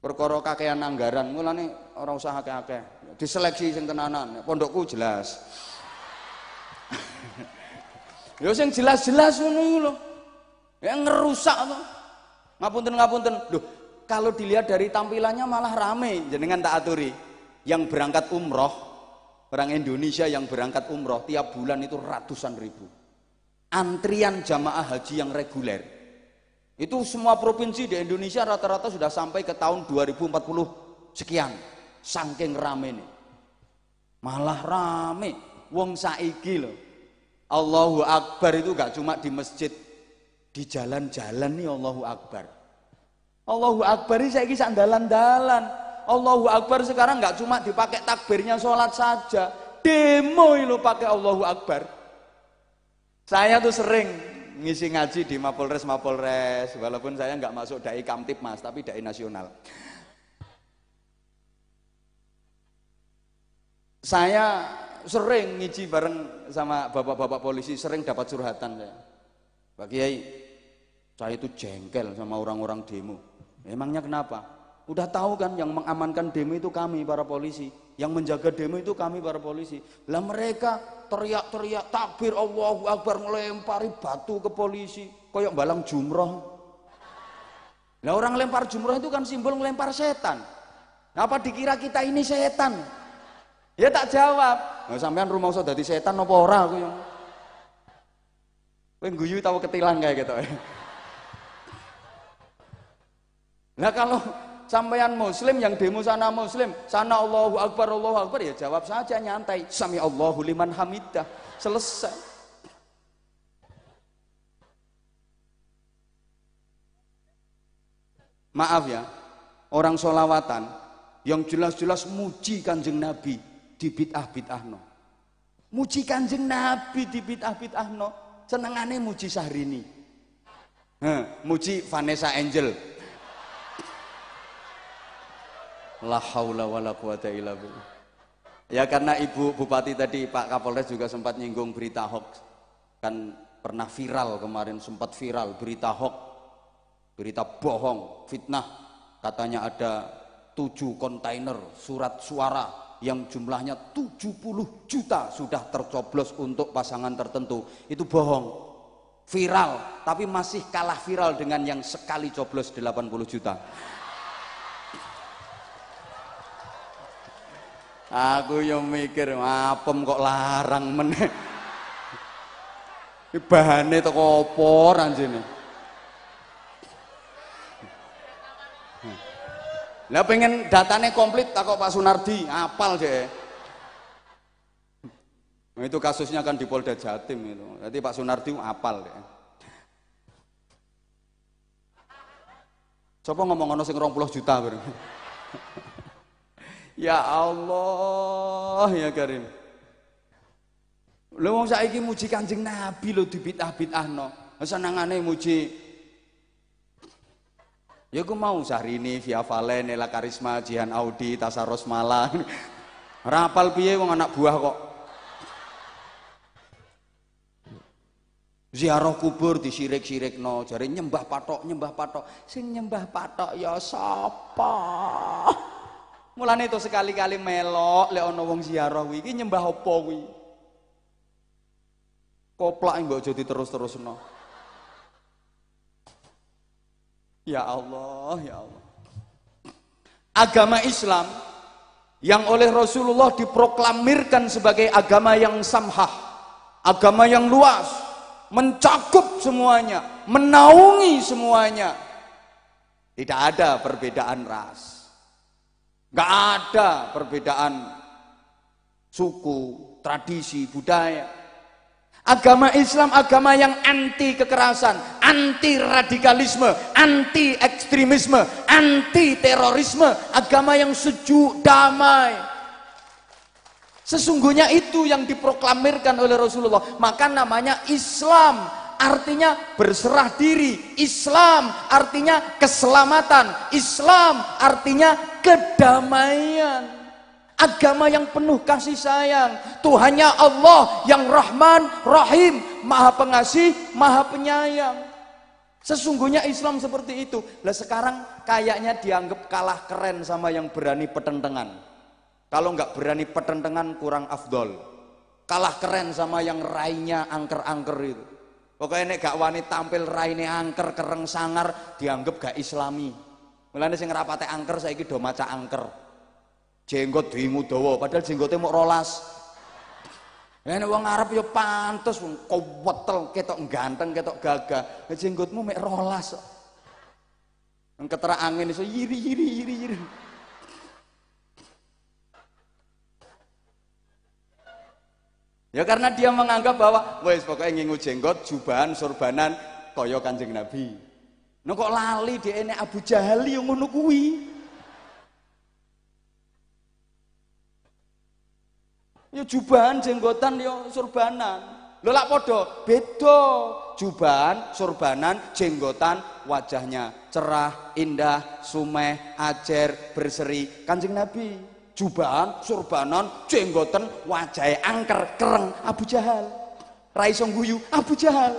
perkara kakean anggaran mulane ora usah akeh-akeh diseleksi sing tenanan pondokku jelas [LAUGHS] yo sing jelas-jelas ngono loh lho ya ngerusak to ngapunten ngapunten lho kalau dilihat dari tampilannya malah rame jenengan tak aturi yang berangkat umroh orang Indonesia yang berangkat umroh tiap bulan itu ratusan ribu antrian jamaah haji yang reguler itu semua provinsi di Indonesia rata-rata sudah sampai ke tahun 2040 sekian. Sangking rame nih. Malah rame. Wong saiki loh. Allahu Akbar itu gak cuma di masjid. Di jalan-jalan nih Allahu Akbar. Allahu Akbar ini saiki sandalan-dalan. Allahu Akbar sekarang gak cuma dipakai takbirnya sholat saja. Demo lo pakai Allahu Akbar. Saya tuh sering ngisi ngaji di Mapolres Mapolres walaupun saya nggak masuk dai Kamtip Mas tapi dai nasional saya sering ngiji bareng sama bapak-bapak polisi sering dapat curhatan saya Pak Kiai saya itu jengkel sama orang-orang demo Emangnya kenapa udah tahu kan yang mengamankan demo itu kami para polisi yang menjaga demo itu kami para polisi. Lah mereka teriak-teriak takbir Allahu Akbar melempari batu ke polisi. Koyok balang jumroh. Nah orang lempar jumroh itu kan simbol melempar setan. Nah, apa dikira kita ini setan? Ya tak jawab. Nah, sampean rumah usah dari setan apa orang aku yang. Kowe guyu tahu ketilang kayak gitu. Nah kalau sampean muslim yang demo sana muslim, sana Allahu Akbar, Allahu Akbar, ya jawab saja nyantai. Sami Allahu liman hamidah. Selesai. Maaf ya, orang solawatan yang jelas-jelas muji kanjeng Nabi di bid'ah-bid'ah no. Muji kanjeng Nabi di bid'ah-bid'ah no. Senengane muji sahrini He, muji Vanessa Angel, La haula wala quwata illa billah. Ya karena Ibu Bupati tadi Pak Kapolres juga sempat nyinggung berita hoax. Kan pernah viral kemarin sempat viral berita hoax. Berita bohong, fitnah. Katanya ada tujuh kontainer surat suara yang jumlahnya 70 juta sudah tercoblos untuk pasangan tertentu. Itu bohong. Viral, tapi masih kalah viral dengan yang sekali coblos 80 juta. Aku yang mikir apem kok larang meneh. Iki bahane teko apa anjene? Lah pengen datanya komplit tak kok Pak Sunardi, apal deh. Nah, itu kasusnya kan di Polda Jatim itu. Jadi Pak Sunardi apal ya? Coba ngomong ngomong sing 20 juta bareng. Ya Allah, ya Karim. Lho wong saiki muji Kanjeng Nabi lho dibitah-bitahno. Senengane muji Ya gue mau ini Via Valen, Nela Karisma, Jihan Audi, Tasaros Malang. [LAUGHS] Rapal piye wong anak buah kok. ziarah kubur sirik no, jare nyembah patok nyembah patok sing nyembah patok ya sapa Mulane itu sekali-kali melok lek ana wong ziarah kuwi iki nyembah apa kuwi? Koplak mbok terus terusno Ya Allah, ya Allah. Agama Islam yang oleh Rasulullah diproklamirkan sebagai agama yang samhah, agama yang luas, mencakup semuanya, menaungi semuanya. Tidak ada perbedaan ras. Nggak ada perbedaan suku, tradisi, budaya. Agama Islam agama yang anti kekerasan, anti radikalisme, anti ekstremisme, anti terorisme, agama yang sejuk damai. Sesungguhnya itu yang diproklamirkan oleh Rasulullah. Maka namanya Islam artinya berserah diri. Islam artinya keselamatan. Islam artinya kedamaian. Agama yang penuh kasih sayang. Tuhannya Allah yang Rahman, Rahim, Maha Pengasih, Maha Penyayang. Sesungguhnya Islam seperti itu. Lah sekarang kayaknya dianggap kalah keren sama yang berani petentengan. Kalau nggak berani petentengan kurang afdol. Kalah keren sama yang rainya angker-angker itu. Pokoknya nek gak wani tampil raine angker kereng sangar dianggap gak islami. Mulane sing rapate angker saiki do maca angker. Jenggot diingu dawa padahal jenggote mau rolas. Nek wong Arab yo ya pantes wong kowetel ketok ganteng ketok gagah. Jenggotmu mek rolas. Nang ketera angin iso yiri yiri yiri yiri. Ya karena dia menganggap bahwa wes pokoknya ngingu jenggot, jubahan, sorbanan, koyo kanjeng Nabi. No nah, kok lali dia ini Abu Jahal yang ngono kuwi. Ya jubahan, jenggotan, ya sorbanan. Lo lak podo, bedo. Jubahan, sorbanan, jenggotan, wajahnya cerah, indah, sumeh, ajer, berseri. Kanjeng Nabi jubahan, surbanan, jenggoten, wajah angker, kereng Abu Jahal. Rai iso guyu Abu Jahal.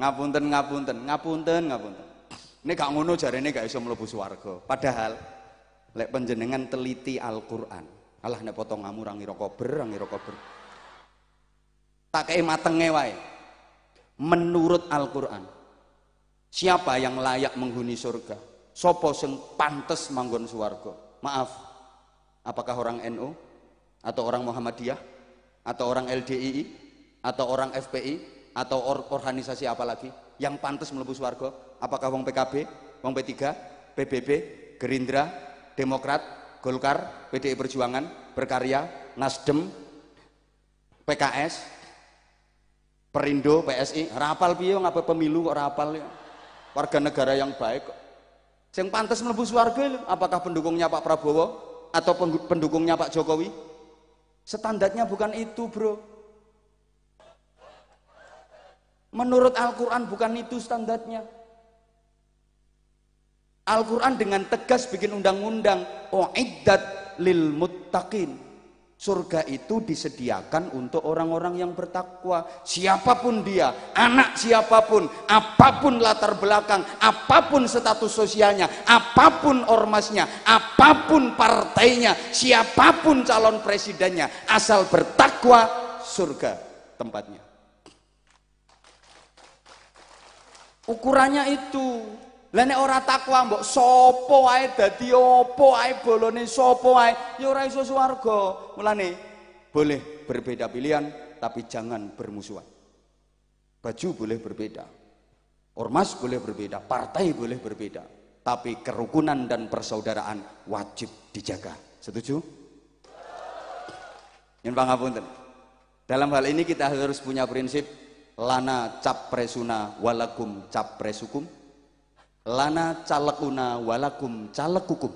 Ngapunten, ngapunten, ngapunten, ngapunten. Ini gak ngono jarene gak iso mlebu swarga. Padahal lek panjenengan teliti Al-Qur'an. Alah nek potong ngamu ra ngira kober, ngira kober. Tak kei matenge wae menurut Al-Qur'an. Siapa yang layak menghuni surga? Sopo sing pantes manggon suwargo. Maaf, apakah orang NU NO? atau orang Muhammadiyah atau orang LDII atau orang FPI atau or organisasi apa lagi yang pantas melebu suwargo? Apakah wong PKB, wong P3, PBB, Gerindra, Demokrat, Golkar, PDI Perjuangan, Berkarya, Nasdem, PKS, Perindo PSI rapal piye ngapa pemilu kok rapal ya. Warga negara yang baik kok. Yang pantas mlebu warga. apakah pendukungnya Pak Prabowo atau pendukungnya Pak Jokowi? Standarnya bukan itu, Bro. Menurut Al-Qur'an bukan itu standarnya. Al-Qur'an dengan tegas bikin undang-undang uiddat lil muttaqin Surga itu disediakan untuk orang-orang yang bertakwa. Siapapun dia, anak siapapun, apapun latar belakang, apapun status sosialnya, apapun ormasnya, apapun partainya, siapapun calon presidennya, asal bertakwa, surga tempatnya. Ukurannya itu Lene ora takwa mbok sopo ae dadi opo ae bolone sopo ae ya ora iso swarga. Mulane boleh berbeda pilihan tapi jangan bermusuhan. Baju boleh berbeda. Ormas boleh berbeda, partai boleh berbeda, tapi kerukunan dan persaudaraan wajib dijaga. Setuju? Yen pangapunten. Dalam hal ini kita harus punya prinsip lana capresuna walakum capresukum lana calekuna walakum calekukum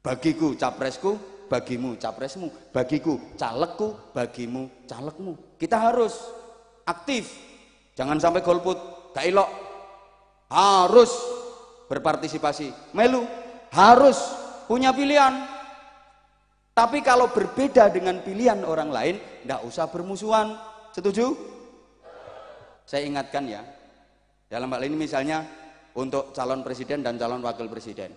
bagiku capresku bagimu capresmu bagiku calekku bagimu calekmu kita harus aktif jangan sampai golput gak ilok harus berpartisipasi melu harus punya pilihan tapi kalau berbeda dengan pilihan orang lain tidak usah bermusuhan setuju? Saya ingatkan ya, dalam hal ini misalnya untuk calon presiden dan calon wakil presiden.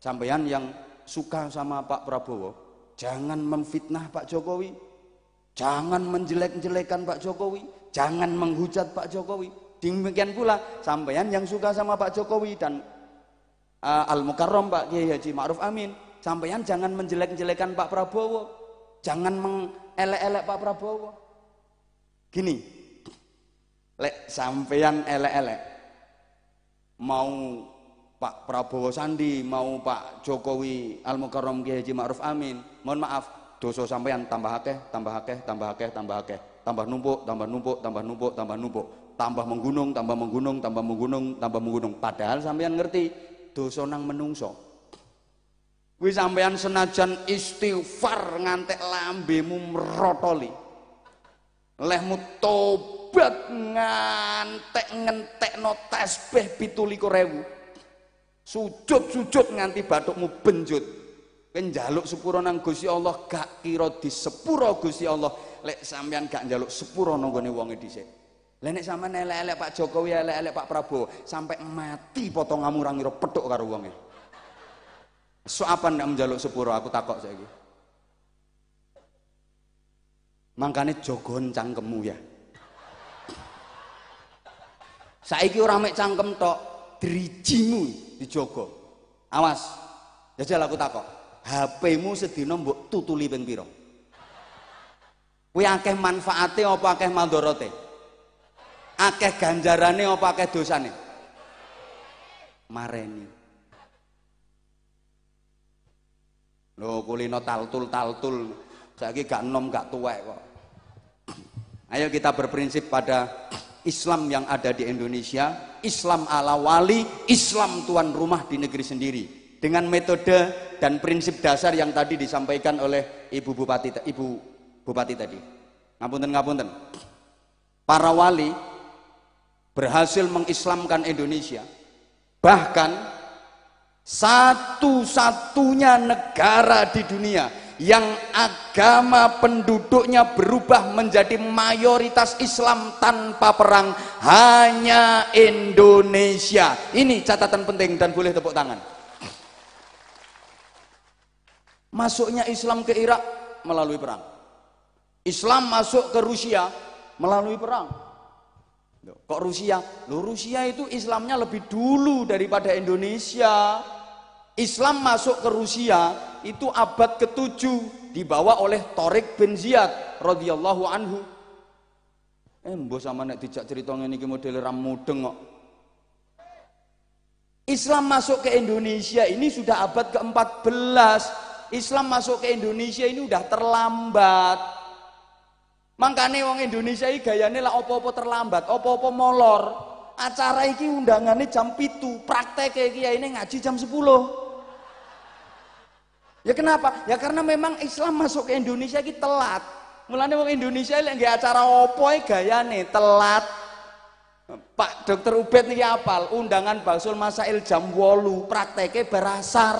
Sampeyan yang suka sama Pak Prabowo, jangan memfitnah Pak Jokowi. Jangan menjelek-jelekan Pak Jokowi, jangan menghujat Pak Jokowi. Demikian pula sampeyan yang suka sama Pak Jokowi dan uh, eh, Al Mukarram Pak Kiai Haji Ma'ruf Amin, sampeyan jangan menjelek-jelekan Pak Prabowo. Jangan mengelek-elek Pak Prabowo. Gini, lek sampeyan elek-elek mau Pak Prabowo Sandi, mau Pak Jokowi Al Mukarram Kiai Haji Ma'ruf Amin. Mohon maaf, dosa sampeyan tambah akeh, tambah akeh, tambah akeh, tambah akeh. Tambah numpuk, tambah numpuk, tambah numpuk, tambah numpuk. Tambah menggunung, tambah menggunung, tambah menggunung, tambah menggunung. Padahal sampeyan ngerti dosa nang menungso. Kuwi sampeyan senajan istighfar ngantek lambemu merotoli. Lehmu tobat hebat ngantek ngentek no tasbih pituli korewu sujud sujud nganti batukmu benjut kenjaluk sepuro nang gusi Allah gak kira di sepuro gusi Allah lek sampean gak njaluk sepuro nonggone wonge dhisik sini nek sampean elek-elek Pak Jokowi elek-elek Pak Prabowo sampai mati potong ora ngira petuk karo wonge. So apa ndak njaluk sepuro aku takok saiki. Mangkane jogon cangkemmu ya. Saiki ora mek cangkem tok, drijimu dijogo. Awas. Ya jajal aku takok. HP-mu sedina mbok tutuli ping pira? Kuwi akeh manfaate apa akeh mandorote? Akeh ganjarane apa akeh dosane? Mareni. Lho kulino taltul taltul. Saiki gak enom gak tuwek kok. [CLEARS THROAT] Ayo kita berprinsip pada Islam yang ada di Indonesia, Islam ala wali, Islam tuan rumah di negeri sendiri dengan metode dan prinsip dasar yang tadi disampaikan oleh Ibu Bupati Ibu Bupati tadi. Ngapunten ngapunten. Para wali berhasil mengislamkan Indonesia. Bahkan satu-satunya negara di dunia yang agama penduduknya berubah menjadi mayoritas Islam tanpa perang hanya Indonesia ini catatan penting dan boleh tepuk tangan masuknya Islam ke Irak melalui perang Islam masuk ke Rusia melalui perang Kok Rusia? Loh Rusia itu Islamnya lebih dulu daripada Indonesia. Islam masuk ke Rusia itu abad ke-7 dibawa oleh Torik bin Ziyad radhiyallahu anhu. Eh, mbok sama nek dijak cerita ngene iki model ram mudeng kok. Islam masuk ke Indonesia ini sudah abad ke-14. Islam masuk ke Indonesia ini sudah terlambat. Makanya wong Indonesia ini gayane lah opo-opo terlambat, opo-opo molor. Acara iki undangannya jam 7, praktek kayak ini ngaji jam 10. Ya kenapa? Ya karena memang Islam masuk ke Indonesia kita telat. Mulanya mau Indonesia yang nggak acara opo e nih telat. Pak Dokter Ubed nih apal undangan Basul Masail jam wolu prakteknya berasar.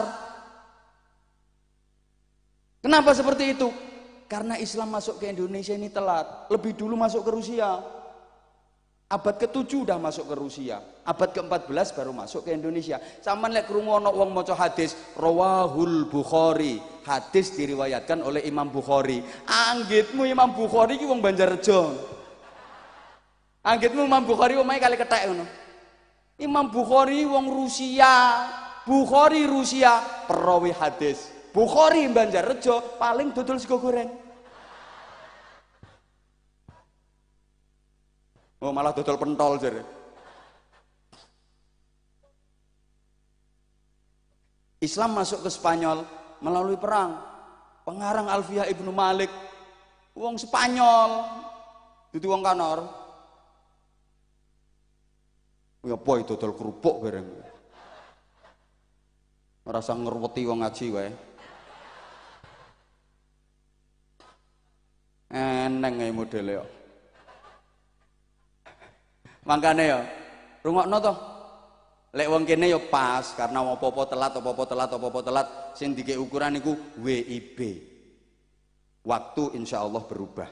Kenapa seperti itu? Karena Islam masuk ke Indonesia ini telat, lebih dulu masuk ke Rusia. Abad ke-7 udah masuk ke Rusia, abad ke-14 baru masuk ke Indonesia. Sama lek krungu ana wong maca hadis rawahul Bukhari. Hadis diriwayatkan oleh Imam Bukhari. Anggitmu Imam Bukhari iki wong Banjarjo. Anggitmu Imam Bukhari omahe kali ketek ngono. Imam Bukhari wong Rusia. Bukhari Rusia perawi hadis. Bukhari Banjarjo paling dodol sego goreng. Oh malah dodol pentol jadi. Islam masuk ke Spanyol melalui perang. Pengarang Alfiah Ibnu Malik, wong Spanyol, itu wong kanor. Ya boy dodol kerupuk bareng. Merasa ngerweti wong ngaji wae. Eneng modele kok. Ya. Mangkane ya rungokno to. Lek wong kene ya pas karena apa-apa telat apa-apa telat apa-apa telat sing dikek ukuran niku WIB. Waktu insya Allah berubah.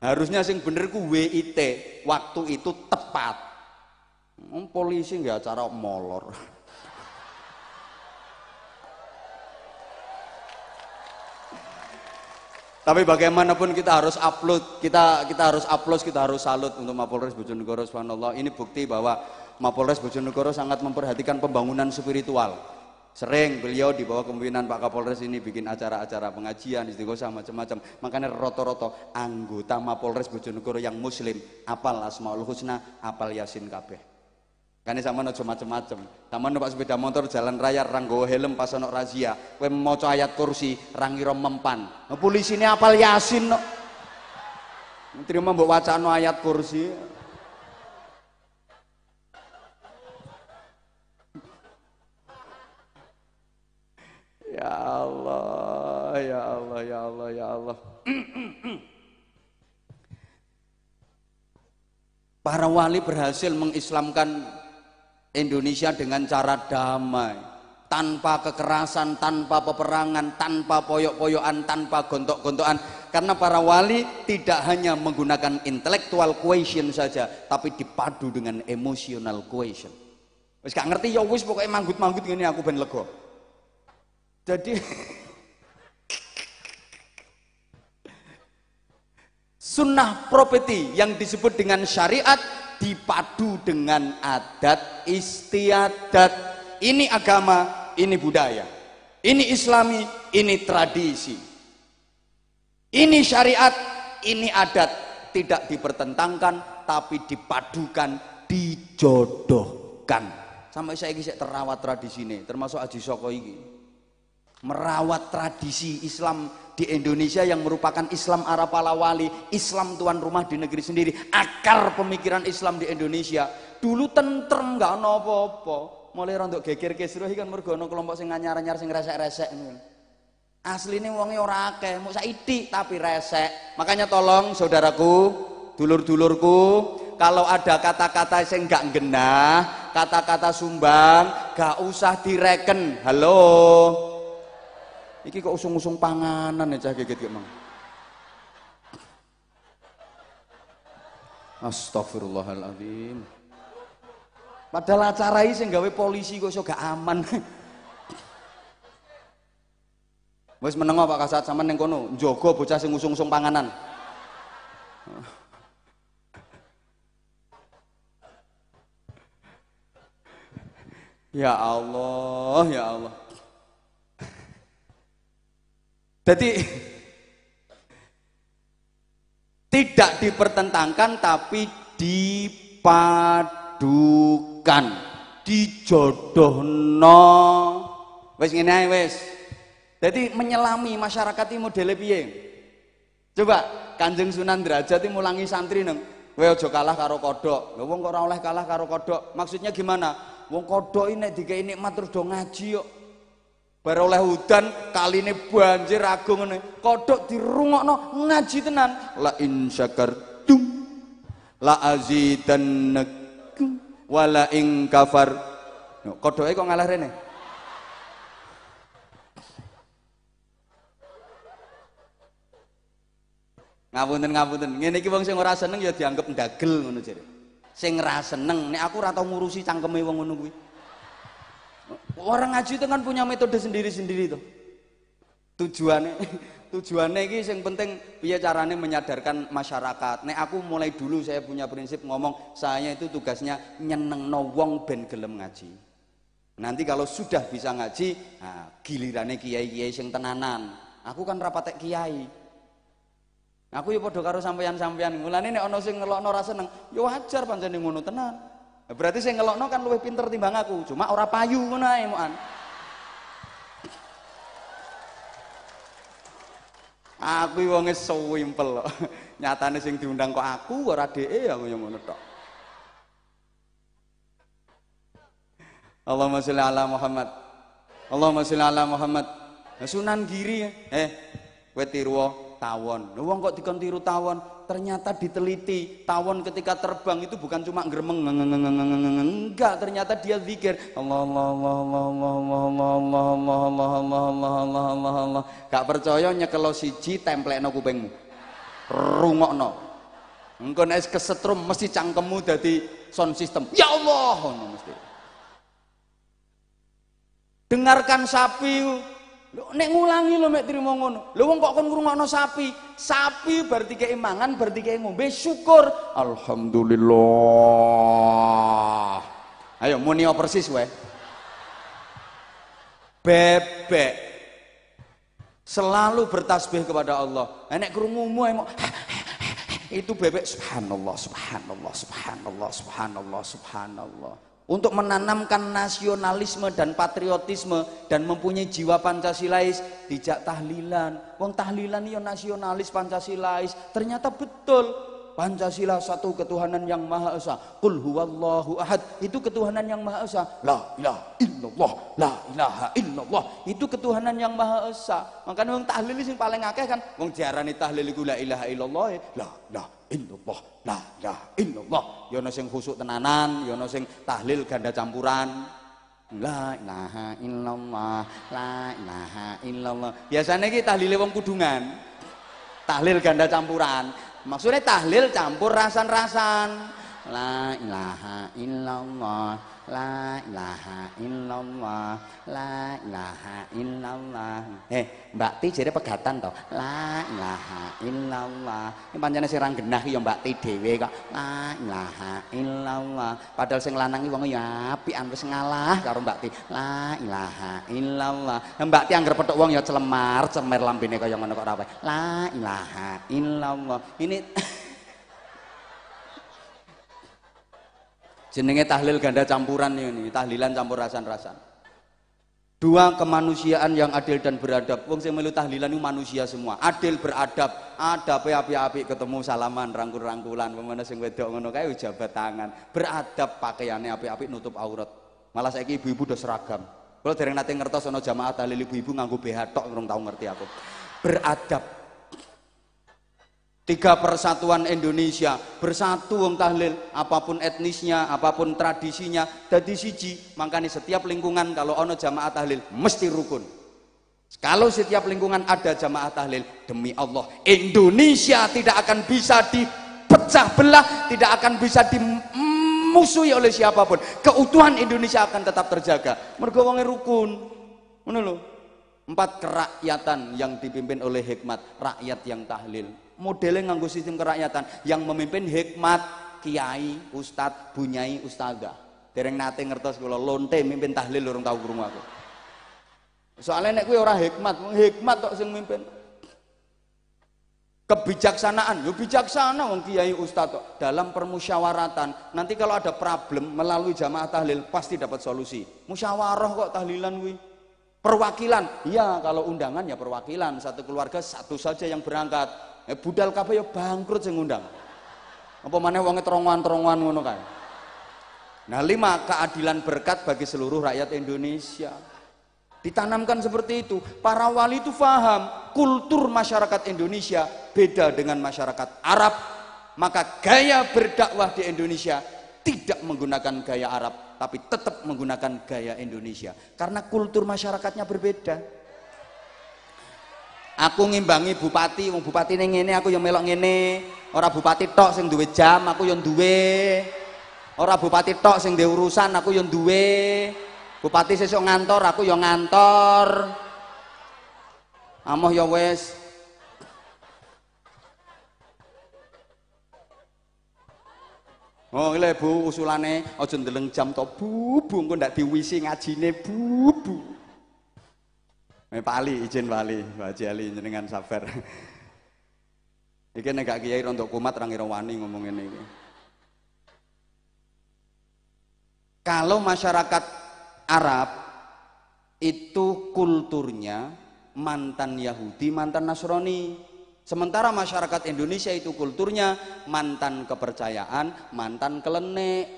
Harusnya sing bener ku WIT, waktu itu tepat. Hmm, polisi nggak cara molor. Tapi bagaimanapun kita harus upload, kita kita harus upload, kita harus salut untuk Mapolres Bojonegoro subhanallah. Ini bukti bahwa Mapolres Bojonegoro sangat memperhatikan pembangunan spiritual. Sering beliau di bawah kepemimpinan Pak Kapolres ini bikin acara-acara pengajian, istighosah macam-macam. Makanya roto-roto anggota Mapolres Bojonegoro yang muslim apal Asmaul Husna, apal Yasin kabeh. Kan sama aja macem-macem. sama numpak sepeda motor jalan raya ranggo helm pas ono razia, kowe maca ayat kursi rangiro mempan. Nah, ini apal Yasin no. Terima mbok wacano ayat kursi. Ya Allah, ya Allah, ya Allah, ya Allah. Para wali berhasil mengislamkan Indonesia dengan cara damai tanpa kekerasan, tanpa peperangan, tanpa poyok-poyokan, tanpa gontok-gontokan karena para wali tidak hanya menggunakan intellectual question saja tapi dipadu dengan emotional question. wis gak ngerti ya wis pokoknya manggut-manggut gini aku ben lego. jadi [LAUGHS] sunnah properti yang disebut dengan syariat dipadu dengan adat istiadat. Ini agama, ini budaya. Ini islami, ini tradisi. Ini syariat, ini adat. Tidak dipertentangkan, tapi dipadukan, dijodohkan. Sampai saya ini terawat tradisi ini, termasuk Aji Soko ini merawat tradisi Islam di Indonesia yang merupakan Islam Arab Palawali, Islam tuan rumah di negeri sendiri, akar pemikiran Islam di Indonesia. Dulu tentrem nggak nopo apa-apa. Mulai rontok geger kisruh kan mergono kelompok sing nganyar nyar sing resek-resek Asli nih wongi ora akeh, saya saithik tapi resek. Makanya tolong saudaraku, dulur-dulurku, kalau ada kata-kata saya gak genah, kata-kata sumbang, gak usah direken. Halo. Iki kok usung-usung panganan ya cah geget gak mang. Astagfirullahaladzim. Padahal acara ini sih gawe polisi kok iso gak aman. Mas menengok Pak Kasat sama ning kono, njogo bocah sing usung-usung panganan. ya Allah, ya Allah. Jadi tidak dipertentangkan tapi dipadukan, dijodohno. Wes ngene ae wes. Jadi menyelami masyarakat iki modele piye? Coba Kanjeng Sunan Derajat iki mulangi santri neng, kowe aja kalah karo kodok. Lha wong kok ora oleh kalah karo kodok. Maksudnya gimana? Wong kodok iki nek dikei nikmat terus do ngaji kok. Bar oleh udan kaline banjir agung ngene. Kodhok dirungokno ngaji tenan. La in syakartum la azidannakum wala in kafar. No, Kodhoke kok ngalah rene. Ngapunten ngapunten. Ngene iki wong sing ora seneng ya dianggap ndagel ngono jare. Sing ora seneng nek aku ora tau ngurusi cangkeme wong ngono kuwi. Orang ngaji itu kan punya metode sendiri-sendiri tuh. Tujuannya [LAUGHS] tujuannya ini yang penting biar caranya menyadarkan masyarakat. Nek aku mulai dulu saya punya prinsip ngomong saya itu tugasnya nyeneng no wong ben gelem ngaji. Nanti kalau sudah bisa ngaji, nah, gilirannya kiai-kiai yang tenanan. Aku kan rapatek kiai, Aku ya padha karo sampeyan-sampeyan. Mulane nek ana sing ngelokno ra seneng, ya wajar pancen ngono tenan. Berarti saya ngelokno kan lebih pinter timbang aku, cuma ora payu ngono ae mokan. Aku wonge simpel kok. [LAUGHS] Nyatane sing diundang kok aku ora dheke ya ngono tok. Allahumma sholli ala Muhammad. Allahumma sholli ala Muhammad. Sunan Giri eh kowe tiru tawon. Wong kok dikon tiru tawon, ternyata diteliti. Tawon ketika terbang itu bukan cuma geremeng enggak, ternyata dia zikir. Allah Allah Allah Allah Allah Allah Allah Allah Allah Allah Allah Allah. Gak percaya nyekelo siji templekno kupingmu. Rungokno. Engko nek kesetrum mesti cangkemmu dadi sound system. Ya Allah Allah mesti. Dengarkan sapi lo nek ngulangi lo mek trimo ngono. Lho wong kok kon ngrungokno sapi. Sapi bar dikeki mangan, bar dikeki ngombe, syukur. Alhamdulillah. Ayo muni persis weh. Bebek selalu bertasbih kepada Allah. Nek krungumu emok itu bebek subhanallah subhanallah subhanallah subhanallah subhanallah untuk menanamkan nasionalisme dan patriotisme dan mempunyai jiwa Pancasilais dijak tahlilan wong tahlilan yo nasionalis Pancasilais ternyata betul Pancasila satu ketuhanan yang maha esa. Qul huwallahu ahad. Itu ketuhanan yang maha esa. La ilaha illallah, la ilaha illallah. Itu ketuhanan yang maha esa. Makanya wong tahlil sing paling akeh kan wong diarani tahlil iku la ilaha illallah. Ya. La ilaha illallah, la ilaha illallah. Ya ana sing khusuk tenanan, ya ana sing tahlil ganda campuran. La ilaha illallah, la ilaha illallah. Biasanya kita tahlil wong kudungan. Tahlil ganda campuran. Maksudnya tahlil campur rasan-rasan. La ilaha illallah la ilaha illallah la ilaha illallah eh Mbak Ti jadi pegatan toh la ilaha illallah ini panjangnya sirang genah ya Mbak Ti dhewe kok la ilaha illallah padahal sing lanang iki ya apian wis ngalah karo Mbak Ti la ilaha illallah Mbak Ti anggere petuk uang ya celemar cemer lambene kaya ngono kok ra la ilaha illallah ini [LAUGHS] jenenge tahlil ganda campuran ini tahlilan campur rasan-rasan dua kemanusiaan yang adil dan beradab wong sing melu tahlilan itu manusia semua adil beradab ada api-api ketemu salaman rangkul-rangkulan pemana sing wedok ngono kae jabat tangan beradab pakaiannya api-api nutup aurat malah saiki ibu-ibu udah seragam kalau dereng nate ngertos ana jamaah tahlil ibu-ibu nganggo BH tok ngurung tau ngerti aku beradab Tiga persatuan Indonesia bersatu wong tahlil apapun etnisnya, apapun tradisinya, jadi siji. Makanya setiap lingkungan kalau ono jamaah tahlil mesti rukun. Kalau setiap lingkungan ada jamaah tahlil, demi Allah, Indonesia tidak akan bisa dipecah belah, tidak akan bisa dimusuhi oleh siapapun. Keutuhan Indonesia akan tetap terjaga. Mergo rukun. mana Empat kerakyatan yang dipimpin oleh hikmat, rakyat yang tahlil modelnya nganggo sistem kerakyatan yang memimpin hikmat kiai ustad bunyai ustaga dereng nate ngertos kula lonte mimpin tahlil lurung tahu kurung aku soalnya nek gue orang hikmat hikmat kok sing memimpin kebijaksanaan yo bijaksana wong kiai ustad kok dalam permusyawaratan nanti kalau ada problem melalui jamaah tahlil pasti dapat solusi musyawarah kok tahlilan gue perwakilan iya kalau undangan ya perwakilan satu keluarga satu saja yang berangkat Eh budal kabeh ya bangkrut sing ngundang. Apa mana wonge terongwan terongoan ngono kan Nah, lima keadilan berkat bagi seluruh rakyat Indonesia. Ditanamkan seperti itu, para wali itu faham kultur masyarakat Indonesia beda dengan masyarakat Arab. Maka gaya berdakwah di Indonesia tidak menggunakan gaya Arab, tapi tetap menggunakan gaya Indonesia karena kultur masyarakatnya berbeda aku ngimbangi bupati wong bupati ning ngene aku yang melok ngene orang bupati tok sing duwe jam aku yang duwe Orang bupati tok sing duwe urusan aku yang duwe bupati sesuk ngantor aku yang ngantor amoh ya wes. Oh, ini Bu usulane aja ndeleng jam to Bu, Bu engko ndak diwisi ngajine Bu Bu. Eh, Pali, izin Pali, Pak Jali Ali, jenengan sabar. Iki nek kiai untuk kumat rangiro wani ngomong ini. Kalau masyarakat Arab itu kulturnya mantan Yahudi, mantan Nasrani. Sementara masyarakat Indonesia itu kulturnya mantan kepercayaan, mantan kelenek.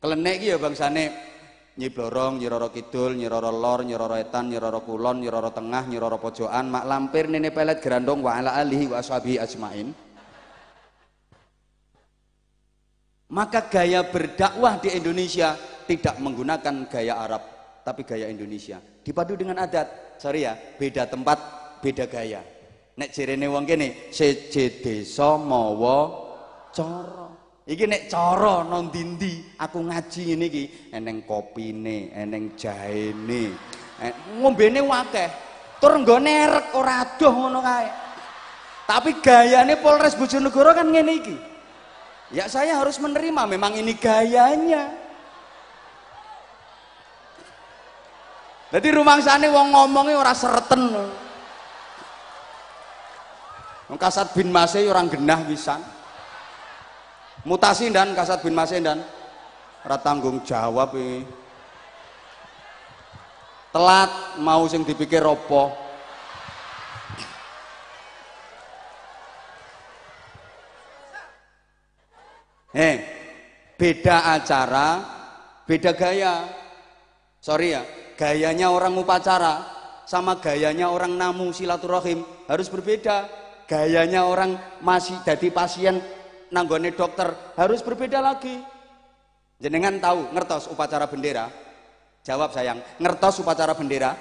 Kelenek iki ya bangsane Nyi Blorong, Nyi Roro Kidul, Nyi Roro Lor, Nyi Roro Etan, Nyi Roro Kulon, Nyi Roro Tengah, Nyi Roro Pojokan, Mak Lampir, Nene Pelet, Gerandong, wa ala alihi wa ashabihi ajmain. Maka gaya berdakwah di Indonesia tidak menggunakan gaya Arab, tapi gaya Indonesia. Dipadu dengan adat. Sorry ya, beda tempat, beda gaya. Nek jirene wong kene, sejedeso mawa coro. Iki nek coro nang dindi aku ngaji ini iki, eneng kopine, eneng jahene. En, eh, ngombene akeh. Tur nggone erek ora adoh ngono kae. Tapi gayane Polres Bojonegoro kan ngene iki. Ya saya harus menerima memang ini gayanya. Jadi rumah sana wong ngomongnya orang sereten. Wong Kasat bin masih orang genah bisa mutasi dan kasat bin masin dan ratanggung jawab ini telat mau sing dipikir ropo eh beda acara beda gaya sorry ya gayanya orang upacara sama gayanya orang namu silaturahim harus berbeda gayanya orang masih jadi pasien nanggone dokter harus berbeda lagi jenengan tahu ngertos upacara bendera jawab sayang ngertos upacara bendera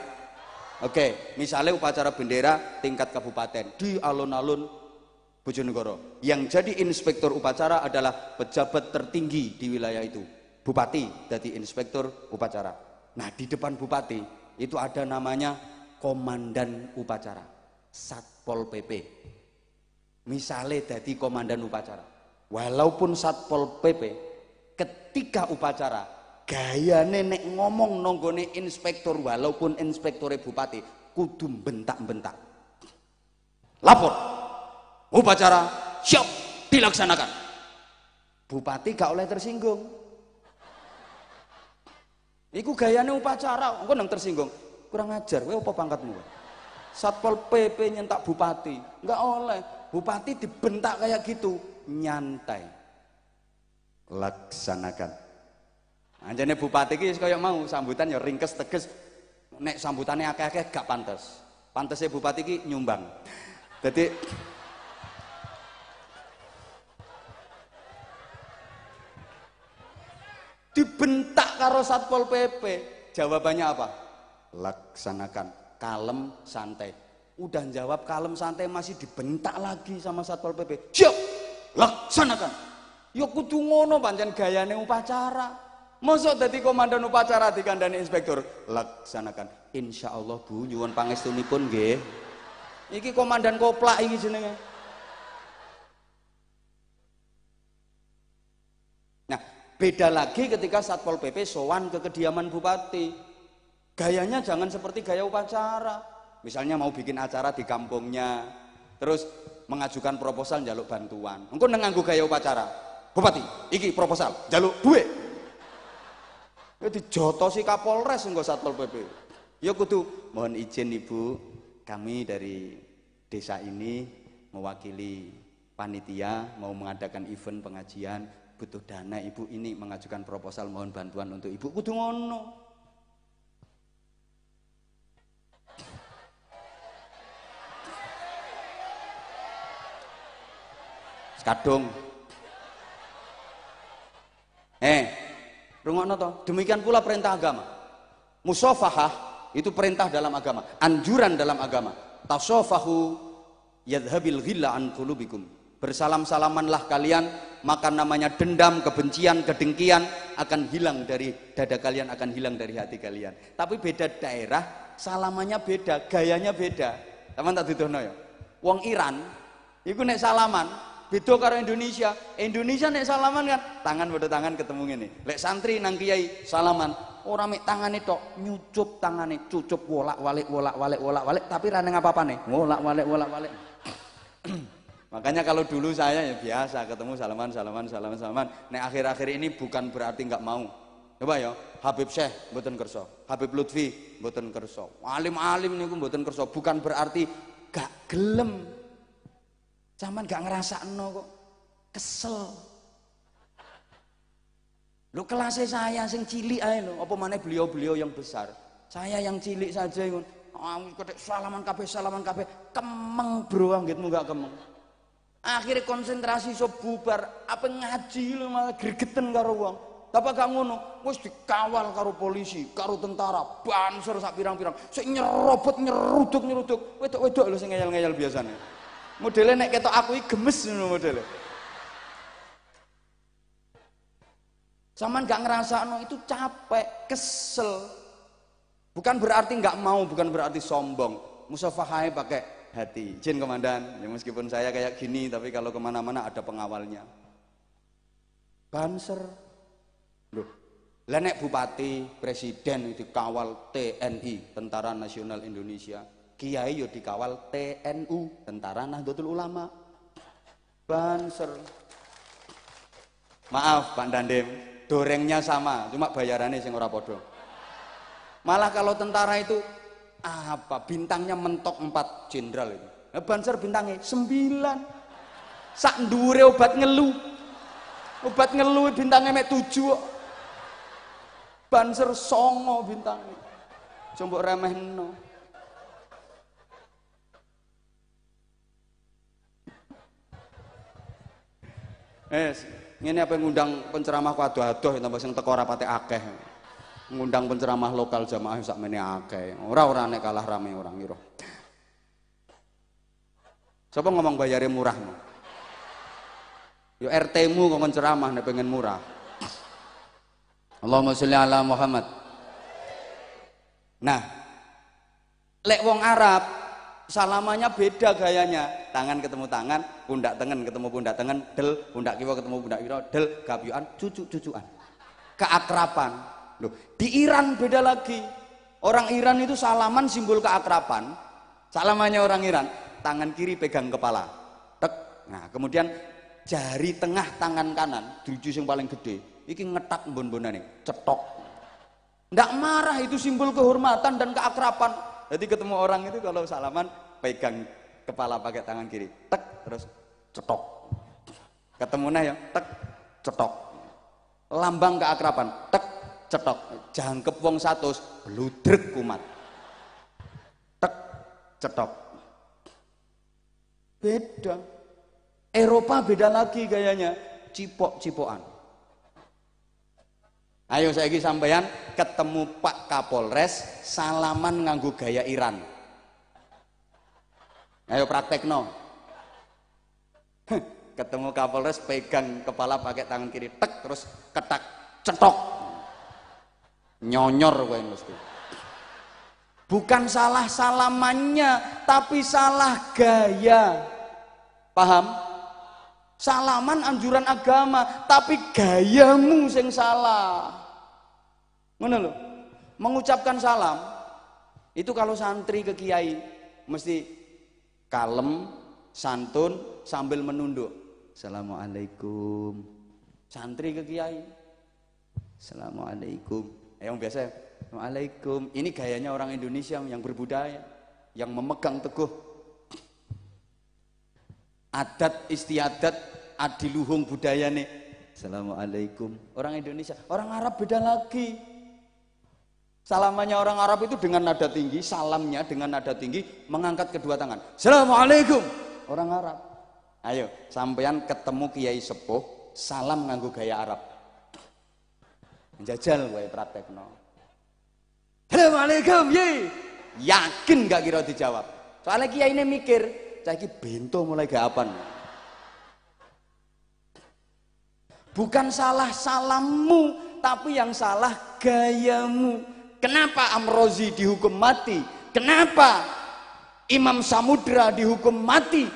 oke misalnya upacara bendera tingkat kabupaten di alun-alun Bojonegoro yang jadi inspektur upacara adalah pejabat tertinggi di wilayah itu bupati jadi inspektur upacara nah di depan bupati itu ada namanya komandan upacara Satpol PP misalnya jadi komandan upacara walaupun satpol pp ketika upacara gaya nenek ngomong nonggone inspektur walaupun inspektur bupati kudu bentak-bentak lapor upacara siap dilaksanakan bupati gak oleh tersinggung Iku gayane upacara, engko nang tersinggung. Kurang ajar, kowe apa pangkatmu? Satpol PP nyentak bupati, enggak oleh. Bupati dibentak kayak gitu nyantai laksanakan anjane nah, bupati ki kaya mau sambutan ya ringkes teges nek sambutannya akeh-akeh gak pantas pantasnya bupati ki nyumbang jadi dibentak karo Satpol PP jawabannya apa laksanakan kalem santai udah jawab kalem santai masih dibentak lagi sama Satpol PP jok laksanakan ya kudu ngono pancen gayane upacara Masa tadi komandan upacara dikandani inspektur laksanakan Insya Allah Bu nyuwun pangestunipun nggih ini komandan koplak iki jenenge Nah, beda lagi ketika Satpol PP soan ke kediaman bupati. Gayanya jangan seperti gaya upacara. Misalnya mau bikin acara di kampungnya, terus mengajukan proposal jaluk bantuan engkau nang gaya upacara bupati iki proposal jaluk duit ya si kapolres engko satpol pp ya kudu mohon izin ibu kami dari desa ini mewakili panitia mau mengadakan event pengajian butuh dana ibu ini mengajukan proposal mohon bantuan untuk ibu kudu ngono kadung eh rungokno to demikian pula perintah agama musofahah itu perintah dalam agama anjuran dalam agama tasofahu yadhabil ghilla an qulubikum bersalam-salamanlah kalian maka namanya dendam, kebencian, kedengkian akan hilang dari dada kalian akan hilang dari hati kalian tapi beda daerah salamannya beda gayanya beda teman tak duduhno ya wong Iran itu nek salaman beda karo Indonesia. Indonesia nek salaman kan tangan pada tangan ketemu ngene. Lek santri nang kiai salaman, ora mek tangane tok, nyucup tangane, cucup wolak-walik wolak-walik wolak-walik tapi ra ning apa-apane. Wolak-walik wolak-walik. [CLEARS THROAT] Makanya kalau dulu saya ya biasa ketemu salaman salaman salaman salaman. Nek akhir-akhir ini bukan berarti nggak mau. Coba ya, Habib Syekh mboten kerso, Habib Lutfi mboten kerso, alim-alim niku mboten kerso, bukan berarti gak gelem Zaman gak ngerasa no kok. Kesel. Lu kelasnya saya sing cilik ayo, lho, Apa mana beliau-beliau yang besar. Saya yang cilik saja. Ah, Kedek salaman kabeh salaman kabeh. Kemeng bro anggitmu gak kemeng. Akhirnya konsentrasi sob bubar. Apa ngaji lu malah gergeten karo wong. Tapi gak ngono, wis dikawal karo polisi, karo tentara, banser sak pirang-pirang. Sik nyerobot nyeruduk nyeruduk. Wedok-wedok lho sing ngeyel-ngeyel biasanya. Modelnya nek ketok aku iki gemes ngono modelnya, Saman gak no, itu capek, kesel. Bukan berarti nggak mau, bukan berarti sombong. Musafahai pakai hati. Jin komandan, ya meskipun saya kayak gini, tapi kalau kemana-mana ada pengawalnya. Banser. Loh, lenek bupati, presiden itu kawal TNI, Tentara Nasional Indonesia kiai yo dikawal TNU tentara Nahdlatul Ulama banser maaf Pak Dandem dorengnya sama cuma bayarannya sing ora podo malah kalau tentara itu apa bintangnya mentok empat jenderal itu nah, banser bintangnya sembilan sak dure obat ngelu obat ngelu bintangnya mek tujuh banser songo bintangnya coba remeh no Eh, ini apa ngundang penceramah aduh, aduh tambah sing teko ora patek akeh. Ngundang penceramah lokal jamaah sak meneh akeh. Ora ora nek kalah rame orang ngira. Sopo ngomong bayare murah? Yo RT-mu kok penceramah nek pengen murah. Allahumma sholli ala Muhammad. Nah, lek wong Arab salamannya beda gayanya tangan ketemu tangan pundak tengen ketemu pundak tengen del pundak kiwa ketemu pundak kiwa del gabyuan cucu-cucuan keakrapan loh di Iran beda lagi orang Iran itu salaman simbol keakrapan salamannya orang Iran tangan kiri pegang kepala tek nah kemudian jari tengah tangan kanan jujur yang paling gede iki ngetak bon ini cetok ndak marah itu simbol kehormatan dan keakrapan jadi ketemu orang itu kalau salaman pegang kepala pakai tangan kiri, tek terus cetok. Ketemu nah yang tek cetok. Lambang keakraban, tek cetok. Jangkep wong satu, bludrek kumat. Tek cetok. Beda. Eropa beda lagi gayanya, cipok-cipokan. Ayo saya lagi sampeyan ketemu Pak Kapolres salaman nganggu gaya Iran. Ayo praktek no. [LAUGHS] Ketemu Kapolres pegang kepala pakai tangan kiri tek terus ketak cetok. Nyonyor kowe mesti. Bukan salah salamannya, tapi salah gaya. Paham? Salaman anjuran agama, tapi gayamu sing salah. Mana lo? Mengucapkan salam itu kalau santri ke kiai mesti kalem, santun sambil menunduk. Assalamualaikum. Santri ke kiai. Assalamualaikum. Eh, yang biasa. Assalamualaikum. Ini gayanya orang Indonesia yang berbudaya, yang memegang teguh adat istiadat adiluhung budaya nih Assalamualaikum orang Indonesia orang Arab beda lagi salamannya orang Arab itu dengan nada tinggi salamnya dengan nada tinggi mengangkat kedua tangan Assalamualaikum orang Arab ayo sampean ketemu Kiai Sepuh salam nganggu gaya Arab jajal gue praktekno Assalamualaikum ye yakin gak kira dijawab soalnya Kiai ini mikir saiki bento mulai gapan. Bukan salah salammu, tapi yang salah gayamu. Kenapa Amrozi dihukum mati? Kenapa Imam Samudra dihukum mati?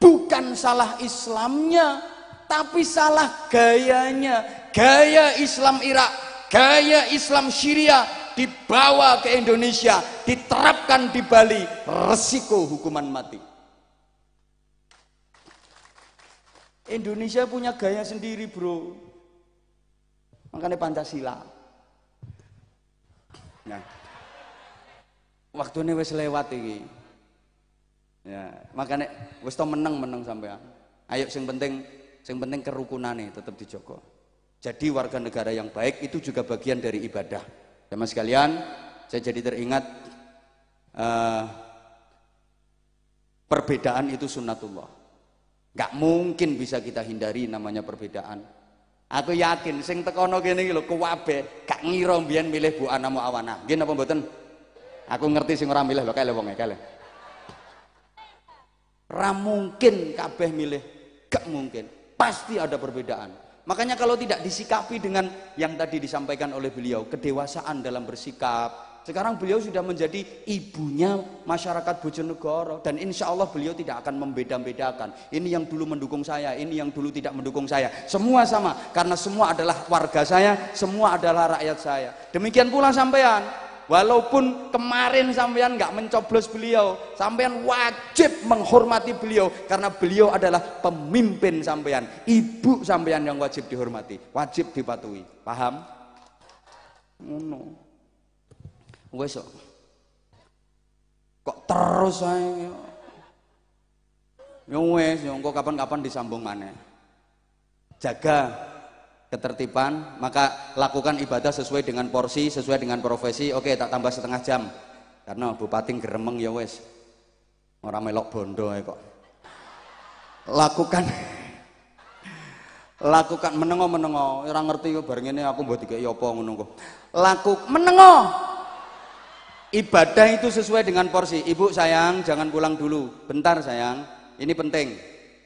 Bukan salah Islamnya, tapi salah gayanya. Gaya Islam Irak, gaya Islam Syria dibawa ke Indonesia, diterapkan di Bali, resiko hukuman mati. Indonesia punya gaya sendiri bro makanya Pancasila nah waktunya wes lewat ini ya makanya wis to meneng meneng sampean ayo sing penting sing penting kerukunan nih tetap dijogo jadi warga negara yang baik itu juga bagian dari ibadah sama sekalian saya jadi teringat uh, perbedaan itu sunnatullah Gak mungkin bisa kita hindari namanya perbedaan. Aku yakin sing tekono gini lo lho kuwabe gak ngiro mbiyen milih Bu anamu awana. Gini apa mboten? Aku ngerti sing orang milih lho lewong ya kale. Ra mungkin kabeh milih, gak mungkin. Pasti ada perbedaan. Makanya kalau tidak disikapi dengan yang tadi disampaikan oleh beliau, kedewasaan dalam bersikap, sekarang beliau sudah menjadi ibunya masyarakat Bojonegoro dan insya Allah beliau tidak akan membeda-bedakan. Ini yang dulu mendukung saya, ini yang dulu tidak mendukung saya. Semua sama karena semua adalah warga saya, semua adalah rakyat saya. Demikian pula sampean. Walaupun kemarin sampean nggak mencoblos beliau, sampean wajib menghormati beliau karena beliau adalah pemimpin sampean, ibu sampean yang wajib dihormati, wajib dipatuhi. Paham? Oh no. Wes Kok terus ae. Ya wes, ya engko kapan-kapan disambung mana Jaga ketertiban, maka lakukan ibadah sesuai dengan porsi, sesuai dengan profesi. Oke, tak tambah setengah jam. Karena bupati geremeng ya wes, orang melok bondo ae kok. Lakukan lakukan menengok menengok, orang ngerti yo bareng ini aku buat tiga yopo ngono laku menengok Ibadah itu sesuai dengan porsi. Ibu sayang, jangan pulang dulu. Bentar sayang, ini penting.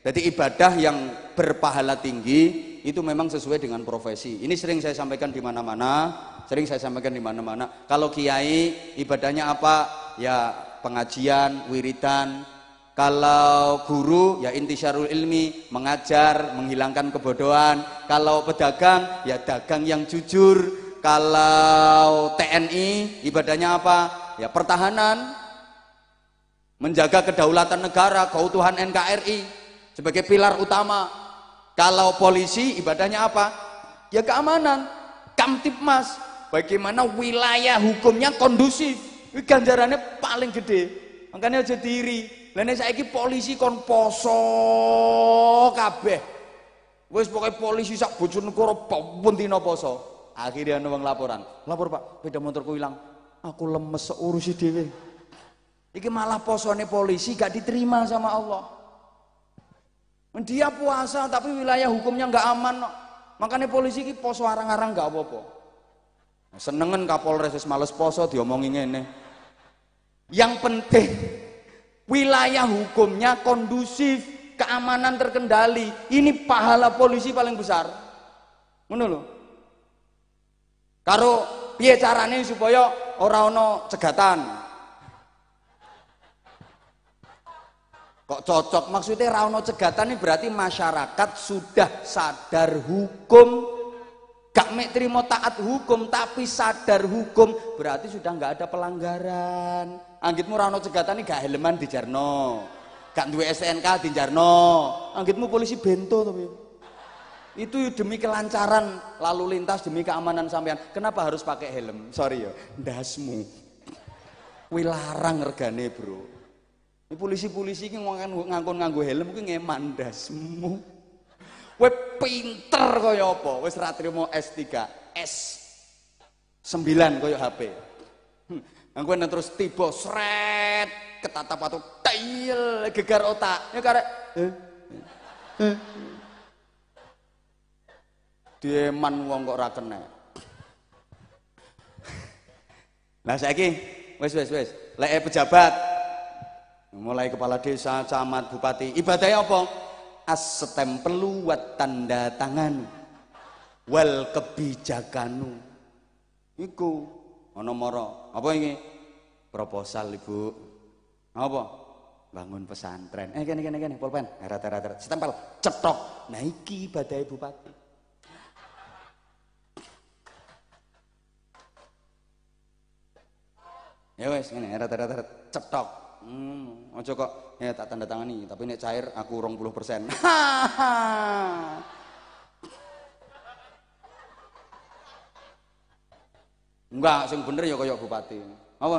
Jadi ibadah yang berpahala tinggi itu memang sesuai dengan profesi. Ini sering saya sampaikan di mana-mana, sering saya sampaikan di mana-mana. Kalau kiai ibadahnya apa? Ya pengajian, wiridan. Kalau guru ya inti syarul ilmi, mengajar, menghilangkan kebodohan. Kalau pedagang ya dagang yang jujur, kalau TNI ibadahnya apa? Ya pertahanan, menjaga kedaulatan negara, keutuhan NKRI sebagai pilar utama. Kalau polisi ibadahnya apa? Ya keamanan, kamtipmas, bagaimana wilayah hukumnya kondusif. Ganjarannya paling gede, makanya aja diri. Lainnya saya ini polisi kon poso kabeh. Wes pokoknya polisi sak koro pun tino poso. Akhirnya ada orang laporan. Lapor Pak, beda motorku hilang. Aku lemes seurusi dewe. Iki malah posone polisi gak diterima sama Allah. Dia puasa tapi wilayah hukumnya gak aman. No. Makanya polisi ini poso arang-arang gak apa-apa. Senengan Kapolres wis males poso diomonginnya ini. Yang penting wilayah hukumnya kondusif, keamanan terkendali. Ini pahala polisi paling besar. Menurut lo? Karo piye carane supaya ora ana cegatan. Kok cocok maksudnya ora ana cegatan ini berarti masyarakat sudah sadar hukum gak mek terima taat hukum tapi sadar hukum berarti sudah nggak ada pelanggaran anggitmu ana cegatan ini gak helman di jarno gak duwe SNK di jarno anggitmu polisi bento tapi itu demi kelancaran lalu lintas, demi keamanan sampean. Kenapa harus pakai helm? Sorry ya, dasmu Kuwi larang regane, Bro. Polisi-polisi ini ngangkon nganggo helm mungkin ngeman dasmu Kowe pinter kaya apa? Wis ra trimo S3, S 9 kaya HP. Hm, Nang kowe terus tiba sret ketatap atau tail gegar otak. Ya karek eh. eh. eh. Dieman wong kok ora kena. Nah saiki wis wis wis, lek e pejabat mulai kepala desa, camat, bupati, ibadahnya apa? As-stempelu wat tanda tangan wal kebijakanu. Iku ana mara. Apa ini? Proposal, Ibu. Apa? bangun pesantren. Eh kene kene kene pulpen, erat erat erat. Setempel, cetok. Nah iki badai bupati. ya wes ini rata-rata cetok hmm, ojo kok ya tak tanda tangani tapi ini cair aku rong puluh persen [LAUGHS] enggak sing bener ya koyok bupati apa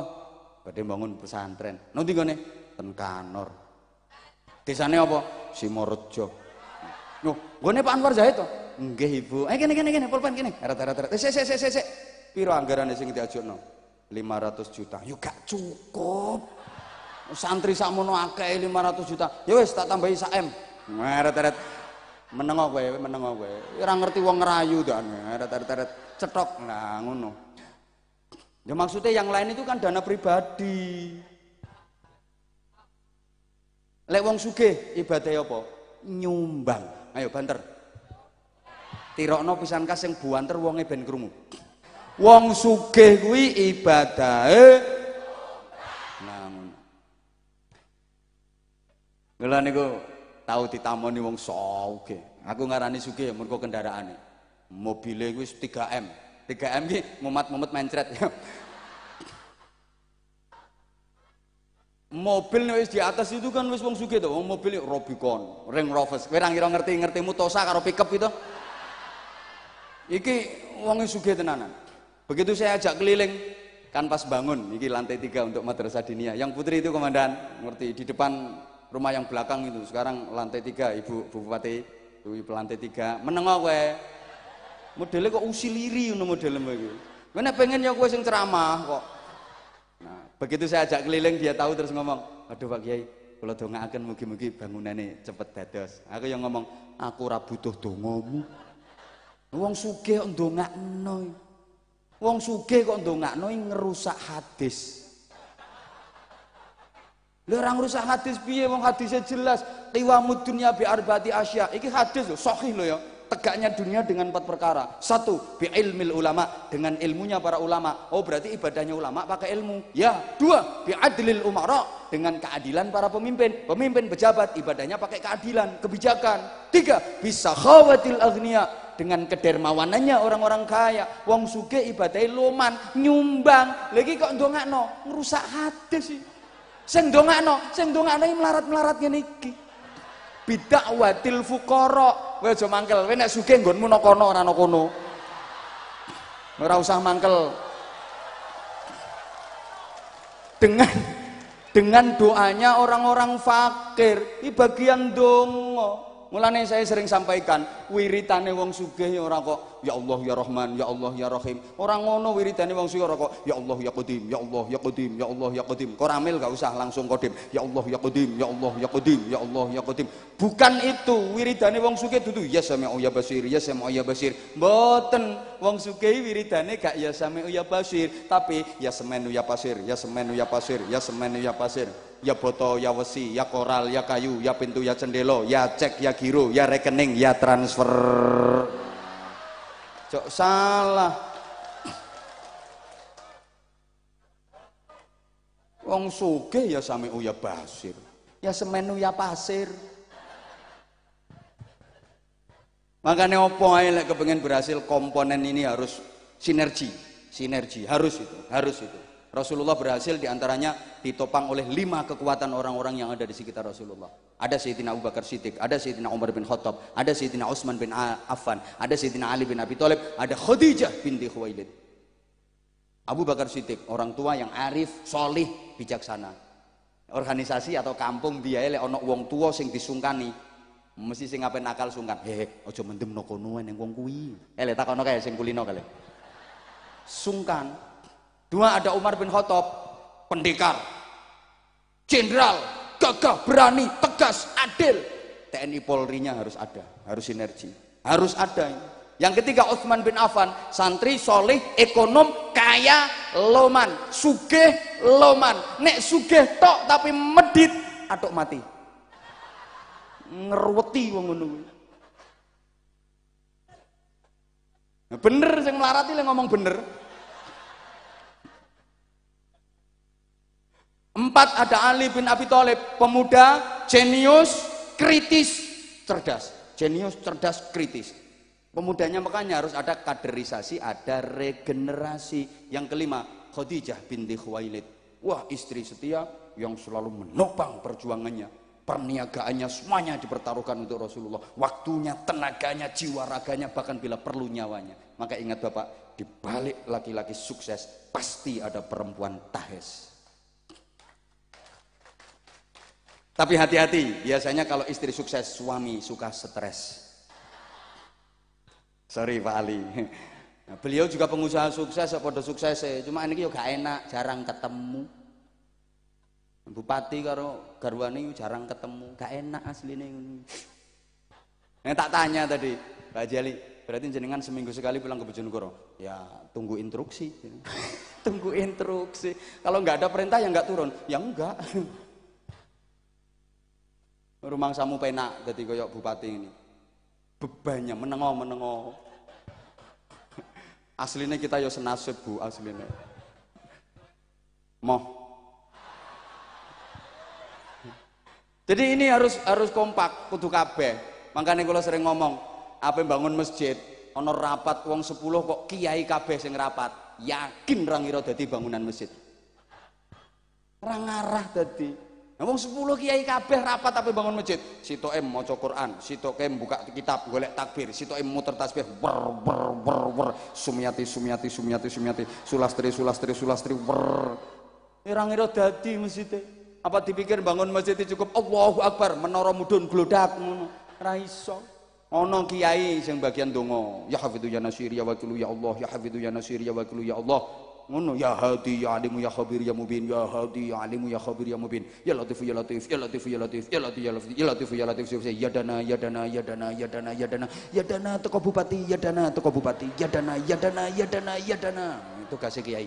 badhe bangun pesantren nanti nih ten kanor desane apa Simorejo yo nih Pak Anwar Zahid tuh. Enggak Ibu eh gini gini gini, pulpen gini. rata-rata eh, sik sik sik sik piro anggarane sing diajukno 500 juta yuk ya gak cukup santri sakmono akeh 500 juta ya wis tak tambahi sak M meret-eret menengo kowe eh, menengo kowe eh. ya ora ngerti wong ngerayu dan ah, meret-eret cetok nah ngono ya maksudnya yang lain itu kan dana pribadi lek wong sugih ibadah apa nyumbang ayo banter tirokno pisan kas sing buanter wonge ben krungu Wong sugih kuwi ibadahe namun. Kula niku tau ditamoni wong sugih. Aku ngarani sugih ya mergo kendaraane. Mobile kuwi 3M. 3M ki mumat mumat mencret. [LAUGHS] mobil wis di atas itu kan wis wong sugih to, wong mobil Robicon, Range Rover. Kowe ra ngerti ngerti Mutosa karo pickup itu. Iki wong sugih tenanan. Begitu saya ajak keliling, kan pas bangun, ini lantai tiga untuk madrasah dinia. Yang putri itu komandan, ngerti di depan rumah yang belakang itu. Sekarang lantai tiga, ibu bupati, ibu lantai tiga. Menengok kowe. Modelnya kok usiliri ngono modelnya begitu. Mana pengen ya kowe yang ceramah kok. Nah, begitu saya ajak keliling dia tahu terus ngomong, "Aduh Pak Kiai, dong akan mugi-mugi ini cepet dados." Aku yang ngomong, "Aku ora uang dongamu." untuk nggak ndongakno. Wong suge kok untuk ndongakno ngerusak hadis. Lha rusak hadis piye wong hadisnya jelas, qiwamud dunia bi arbati asya. Iki hadis lo, sohi lo ya. Tegaknya dunia dengan empat perkara. Satu, bi ilmil ulama, dengan ilmunya para ulama. Oh, berarti ibadahnya ulama pakai ilmu. Ya. Dua, bi adilil umara, dengan keadilan para pemimpin. Pemimpin pejabat ibadahnya pakai keadilan, kebijakan. Tiga, bisa khawatil agniya, dengan kedermawanannya orang-orang kaya wong suge ibadai loman nyumbang lagi kok no ngerusak hati sih sing no sing no melarat-melarat melaratnya niki bidak watil fukoro weh aja mangkel kowe nek suge nggonmu no kono rano kono ora usah mangkel dengan dengan doanya orang-orang fakir ini bagian dongo Mulane saya sering sampaikan, wiritane wong sugih ya ora kok ya Allah ya Rahman, ya Allah ya Rahim. Ora ngono wiritane wong sugih ora kok ya Allah ya Qadim, ya Allah ya Qadim, ya Allah ya Qadim. Koramil gak usah langsung Qadim. Ya Allah ya Qadim, ya Allah ya Qadim, ya Allah ya Qadim. Bukan itu wiridane wong sugih dudu ya sami'u ya basir, ya sami'u ya basir. Mboten wong sugih wiridane gak ya sami'u ya basir, tapi ya semenu ya pasir, ya semenu ya pasir, ya semenu ya pasir ya boto, ya wesi, ya koral, ya kayu, ya pintu, ya cendelo, ya cek, ya giro, ya rekening, ya transfer. Cok salah. Wong suge ya sami uya basir. Ya semenu ya pasir. Makanya opo ae lek kepengen berhasil komponen ini harus sinergi, sinergi harus itu, harus itu. Rasulullah berhasil diantaranya ditopang oleh lima kekuatan orang-orang yang ada di sekitar Rasulullah. Ada Sayyidina Abu Bakar Siddiq, ada Sayyidina Umar bin Khattab, ada Sayyidina Utsman bin Affan, ada Sayyidina Ali bin Abi Thalib, ada Khadijah binti Khuwailid. Abu Bakar Siddiq, orang tua yang arif, solih, bijaksana. Organisasi atau kampung biaya oleh onok wong tua sing disungkani. Mesti sing apa nakal sungkan. Hehe, ojo mendem no konuan yang wong kuwi. Eh letakkan takono sing kulino kali. Sungkan, Dua ada Umar bin Khattab, pendekar, jenderal, gagah, berani, tegas, adil. TNI Polri-nya harus ada, harus sinergi, harus ada. Yang ketiga Utsman bin Affan, santri soleh, ekonom, kaya, loman, sugeh, loman. Nek sugeh tok tapi medit, atok mati. Ngerweti wong ngono Bener sing melarati ngomong bener. Empat ada Ali bin Abi Thalib, pemuda, jenius, kritis, cerdas. Jenius, cerdas, kritis. Pemudanya makanya harus ada kaderisasi, ada regenerasi. Yang kelima, Khadijah binti Khuwailid. Wah, istri setia yang selalu menopang perjuangannya. Perniagaannya semuanya dipertaruhkan untuk Rasulullah. Waktunya, tenaganya, jiwa raganya, bahkan bila perlu nyawanya. Maka ingat Bapak, di balik laki-laki sukses pasti ada perempuan tahes. Tapi hati-hati, biasanya kalau istri sukses, suami suka stres. Sorry Pak Ali. Nah, beliau juga pengusaha sukses, pada sukses, ya? cuma ini juga enak, jarang ketemu. Bupati karo garwani jarang ketemu, gak enak aslinya. Nah, tak tanya tadi, Pak Jali, berarti jenengan seminggu sekali pulang ke Bojonegoro? Ya, tunggu instruksi. [LAUGHS] tunggu instruksi. Kalau nggak ada perintah ya nggak turun. Ya enggak rumah samu penak jadi koyok bupati ini bebannya menengo menengo [LAUGHS] aslinya kita yo ya senasib bu aslinya moh jadi ini harus harus kompak kudu kabeh makanya kalau sering ngomong apa bangun masjid ono rapat uang sepuluh kok kiai kabeh sing rapat yakin rangiro jadi bangunan masjid rangarah tadi Nah, wong sepuluh kiai kabeh rapat tapi bangun masjid. mau maca Quran, m buka kitab golek takbir, m muter tasbih ber ber ber ber Sumiyati sumiyati sumiyati sumiyati. sulastri sulastri sulastri ber. Irang eh, ngira dadi masjid. E. Apa dipikir bangun masjid e cukup Allahu Akbar menara mudun glodak ngono. Ra iso. kiai sing bagian dongo. ya hafidhu ya nasir ya wakilu ya Allah, ya hafidhu ya nasir ya wakilu ya Allah ngono ya hadi ya alimu ya khabir ya mubin ya hadi ya alimu ya khabir ya mubin ya latif ya latif ya latif ya latif ya latif ya latif ya latif ya latif ya latif, ya dana ya dana ya dana ya dana ya dana ya dana tokoh bupati ya dana tokoh bupati ya dana ya dana ya dana ya dana itu kasih kiai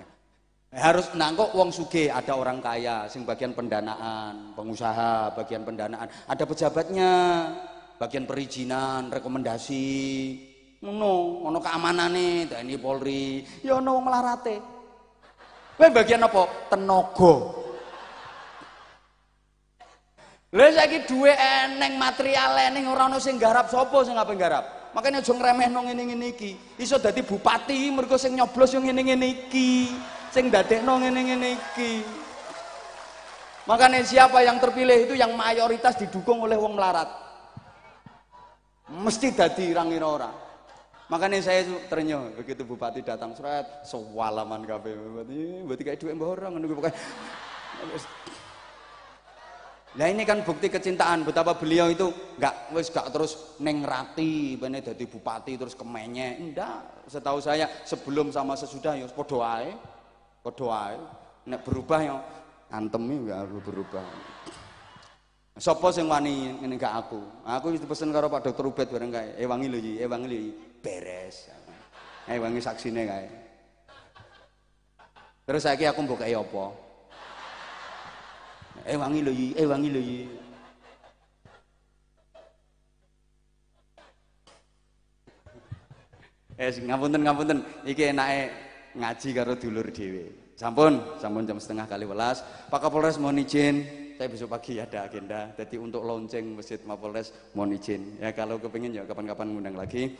ya, harus nangkok wong suge ada orang kaya sing bagian pendanaan pengusaha bagian pendanaan ada pejabatnya bagian perizinan rekomendasi Ngono, keamanan nih, TNI Polri, ya ngono melarat larate. Kowe bagian apa? Tenaga. Lha saiki duwe eneng material eneng ora ana sing garap sapa sing ape garap. makanya aja ngremehno ngene-ngene iki. Iso dadi bupati mergo sing nyoblos yo ngene-ngene iki, sing dadekno ngene-ngene iki. Makanya siapa yang terpilih itu yang mayoritas didukung oleh wong melarat. Mesti dadi rangin orang. Makanya saya ternyuh begitu bupati datang surat sewalaman kafe bupati, berarti kayak duit mbah orang nunggu bukan. Nah ini kan bukti kecintaan betapa beliau itu nggak wes nggak terus nengrati bener dari bupati terus kemenye enggak setahu saya sebelum sama sesudah ya podoai podoai nek berubah ya antemi ya, nggak perlu berubah Sopos yang wani ini gak aku aku itu pesen karo Pak Dokter Ubed bareng kayak ewangi eh, lho ewangi eh, beres. Ya, eh wangi saksine kae. Terus saiki aku mbok kei apa? Eh wangi lho eh wangi lho yi. Eh, eh ngapunten ngapunten, iki enake ngaji karo dulur dhewe. Sampun, sampun jam setengah kali welas. Pak Kapolres mohon izin, saya besok pagi ada agenda. Jadi untuk launching masjid Mapolres mohon izin. Ya kalau kepingin ya kapan-kapan ngundang lagi.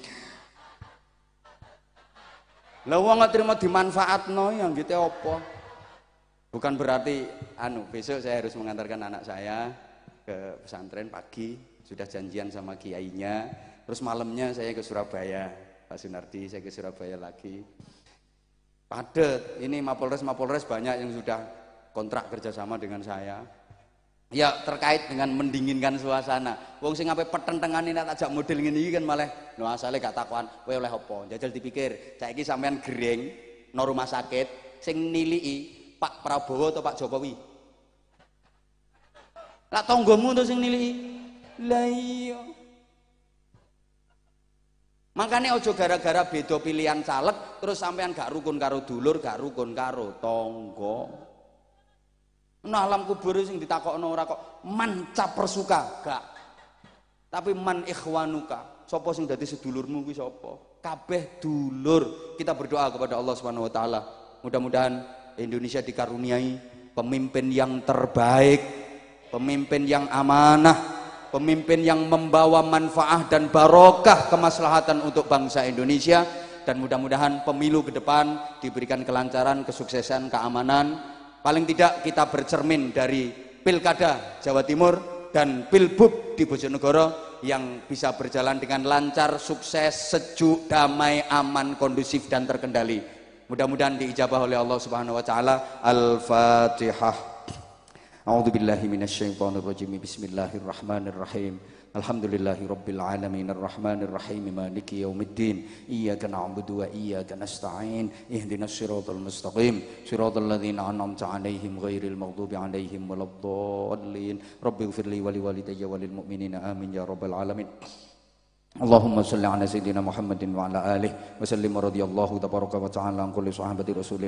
Lah wong nggak terima dimanfaatno yang gitu apa? Bukan berarti anu besok saya harus mengantarkan anak saya ke pesantren pagi sudah janjian sama kiainya terus malamnya saya ke Surabaya Pak Sunardi saya ke Surabaya lagi padet ini Mapolres Mapolres banyak yang sudah kontrak kerjasama dengan saya ya terkait dengan mendinginkan suasana wong sing ape ini tak ajak model ini iki kan malah no asale gak takuan kowe oleh apa jajal dipikir saiki sampean gering no rumah sakit sing nilii Pak Prabowo atau Pak Jokowi lak tonggomu to sing nilii lah iya makanya ojo gara-gara bedo pilihan caleg terus sampean gak rukun karo dulur gak rukun karo tonggo Nah alam kubur sing ditakokno ora kok man capersuka gak. Tapi man ikhwanuka. Sopo sing dadi sedulurmu kuwi sopo? Kabeh dulur. Kita berdoa kepada Allah Subhanahu wa taala. Mudah-mudahan Indonesia dikaruniai pemimpin yang terbaik, pemimpin yang amanah, pemimpin yang membawa manfaat dan barokah kemaslahatan untuk bangsa Indonesia dan mudah-mudahan pemilu ke depan diberikan kelancaran, kesuksesan, keamanan, paling tidak kita bercermin dari Pilkada Jawa Timur dan Pilbub di Bojonegoro yang bisa berjalan dengan lancar, sukses, sejuk, damai, aman, kondusif dan terkendali. Mudah-mudahan diijabah oleh Allah Subhanahu wa taala. Al-Fatihah. A'udzubillahi minasyaitonirrajim. Bismillahirrahmanirrahim. Alhamdulillahi rabbil alamin arrahmanir rahim maliki yaumiddin iyyaka na'budu wa iyyaka nasta'in ihdinas siratal mustaqim siratal anam an'amta 'alaihim ghairil maghdubi 'alaihim waladdallin rabbighfirli firli liwalidayya walil mu'minin amin ya Rabbil alamin اللهم صل على سيدنا Muhammadin وعلى آله وسلم رضي الله تبارك وتعالى عن كل صحابة رسول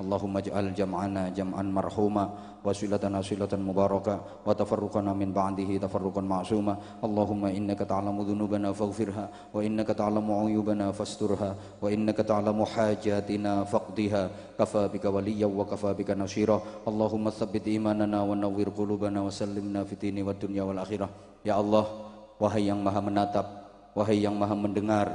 Allahumma ja'al jam'ana jam'an marhuma wa silatana silatan mubaraka wa tafarruqana min ba'dihi tafarruqan ma'suma Allahumma innaka ta'lamu dhunubana faghfirha wa innaka ta'lamu uyubana fasturha wa innaka ta'lamu hajatina faqdiha kafa bika waliyya wa kafa bika nasira Allahumma tsabbit imanana wa nawwir wa sallimna Ya Allah wahai yang maha menatap wahai yang maha mendengar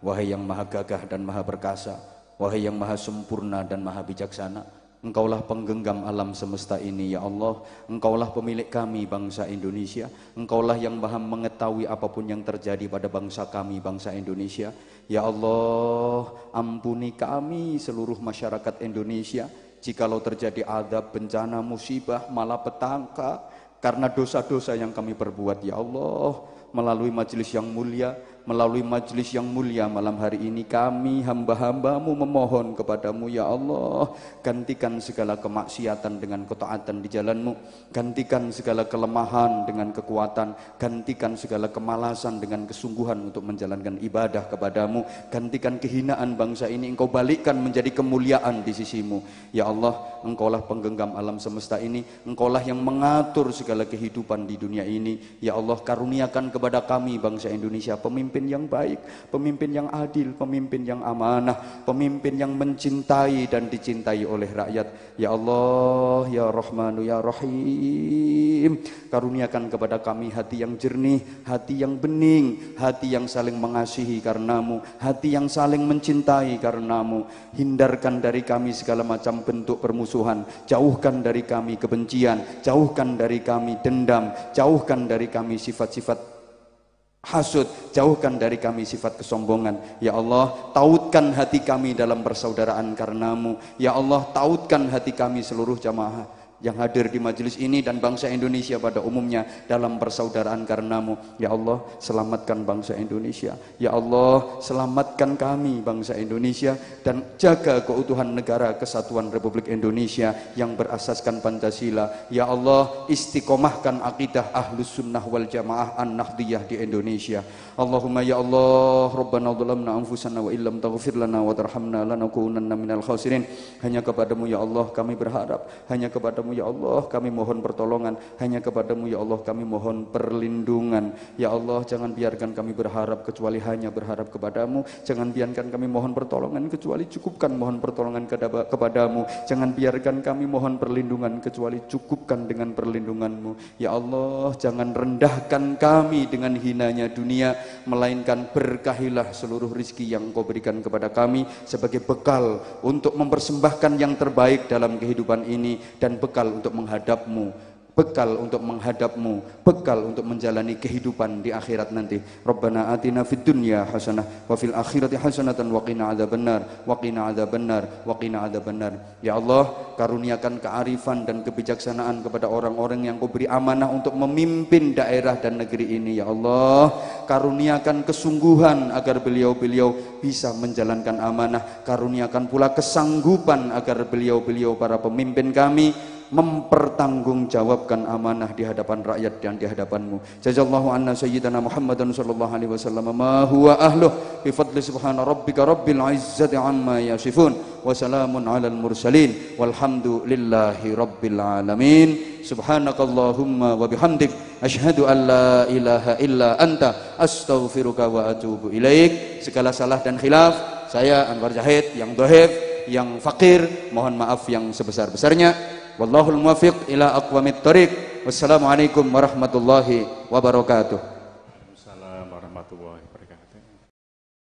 wahai yang maha gagah dan maha perkasa Wahai yang maha sempurna dan maha bijaksana, Engkaulah penggenggam alam semesta ini ya Allah Engkaulah pemilik kami bangsa Indonesia Engkaulah yang maha mengetahui apapun yang terjadi pada bangsa kami bangsa Indonesia Ya Allah ampuni kami seluruh masyarakat Indonesia Jikalau terjadi adab, bencana, musibah, malapetaka Karena dosa-dosa yang kami perbuat ya Allah Melalui majelis yang mulia Melalui majelis yang mulia malam hari ini kami hamba-hambamu memohon kepadamu ya Allah Gantikan segala kemaksiatan dengan ketaatan di jalanmu Gantikan segala kelemahan dengan kekuatan Gantikan segala kemalasan dengan kesungguhan untuk menjalankan ibadah kepadamu Gantikan kehinaan bangsa ini engkau balikkan menjadi kemuliaan di sisimu Ya Allah engkaulah penggenggam alam semesta ini Engkaulah yang mengatur segala kehidupan di dunia ini Ya Allah karuniakan kepada kami bangsa Indonesia pemimpin pemimpin yang baik, pemimpin yang adil, pemimpin yang amanah, pemimpin yang mencintai dan dicintai oleh rakyat. Ya Allah, ya Rahmanu, ya Rahim. Karuniakan kepada kami hati yang jernih, hati yang bening, hati yang saling mengasihi karenamu, hati yang saling mencintai karenamu. Hindarkan dari kami segala macam bentuk permusuhan, jauhkan dari kami kebencian, jauhkan dari kami dendam, jauhkan dari kami sifat-sifat hasud, jauhkan dari kami sifat kesombongan. Ya Allah, tautkan hati kami dalam persaudaraan karenamu. Ya Allah, tautkan hati kami seluruh jamaah yang hadir di majelis ini dan bangsa Indonesia pada umumnya dalam persaudaraan karenamu. Ya Allah, selamatkan bangsa Indonesia. Ya Allah, selamatkan kami bangsa Indonesia dan jaga keutuhan negara kesatuan Republik Indonesia yang berasaskan Pancasila. Ya Allah, istiqomahkan akidah ahlus sunnah wal jamaah an-nahdiyah di Indonesia. Allahumma ya Allah Rabbana dhalamna anfusana wa illam taghfir lana wa tarhamna lanakunanna minal khasirin hanya kepadamu ya Allah kami berharap hanya kepadamu ya Allah kami mohon pertolongan hanya kepadamu ya Allah kami mohon perlindungan ya Allah jangan biarkan kami berharap kecuali hanya berharap kepadamu jangan biarkan kami mohon pertolongan kecuali cukupkan mohon pertolongan kepadamu jangan biarkan kami mohon perlindungan kecuali cukupkan dengan perlindunganmu ya Allah jangan rendahkan kami dengan hinanya dunia melainkan berkahilah seluruh rizki yang kau berikan kepada kami sebagai bekal untuk mempersembahkan yang terbaik dalam kehidupan ini dan bekal untuk menghadapmu bekal untuk menghadapmu, bekal untuk menjalani kehidupan di akhirat nanti. Rabbana atina fid dunya hasanah wa fil akhirati hasanatan wakina qina benar, waqina qina benar, waqina qina benar. Ya Allah, karuniakan kearifan dan kebijaksanaan kepada orang-orang yang Kau beri amanah untuk memimpin daerah dan negeri ini, ya Allah. Karuniakan kesungguhan agar beliau-beliau bisa menjalankan amanah, karuniakan pula kesanggupan agar beliau-beliau para pemimpin kami mempertanggungjawabkan amanah di hadapan rakyat dan di hadapanmu. Jazakallahu anna sayyidana Muhammadan sallallahu alaihi wasallam ma huwa ahluh bi fadli subhana rabbika rabbil izzati amma yasifun wa salamun alal mursalin walhamdulillahi rabbil alamin. Subhanakallahumma wa bihamdik asyhadu an la ilaha illa anta astaghfiruka wa atubu ilaik. Segala salah dan khilaf saya Anwar Zahid yang dohef yang fakir mohon maaf yang sebesar-besarnya Wallahul muwafiq ila aqwamit thoriq. Wassalamualaikum warahmatullahi wabarakatuh.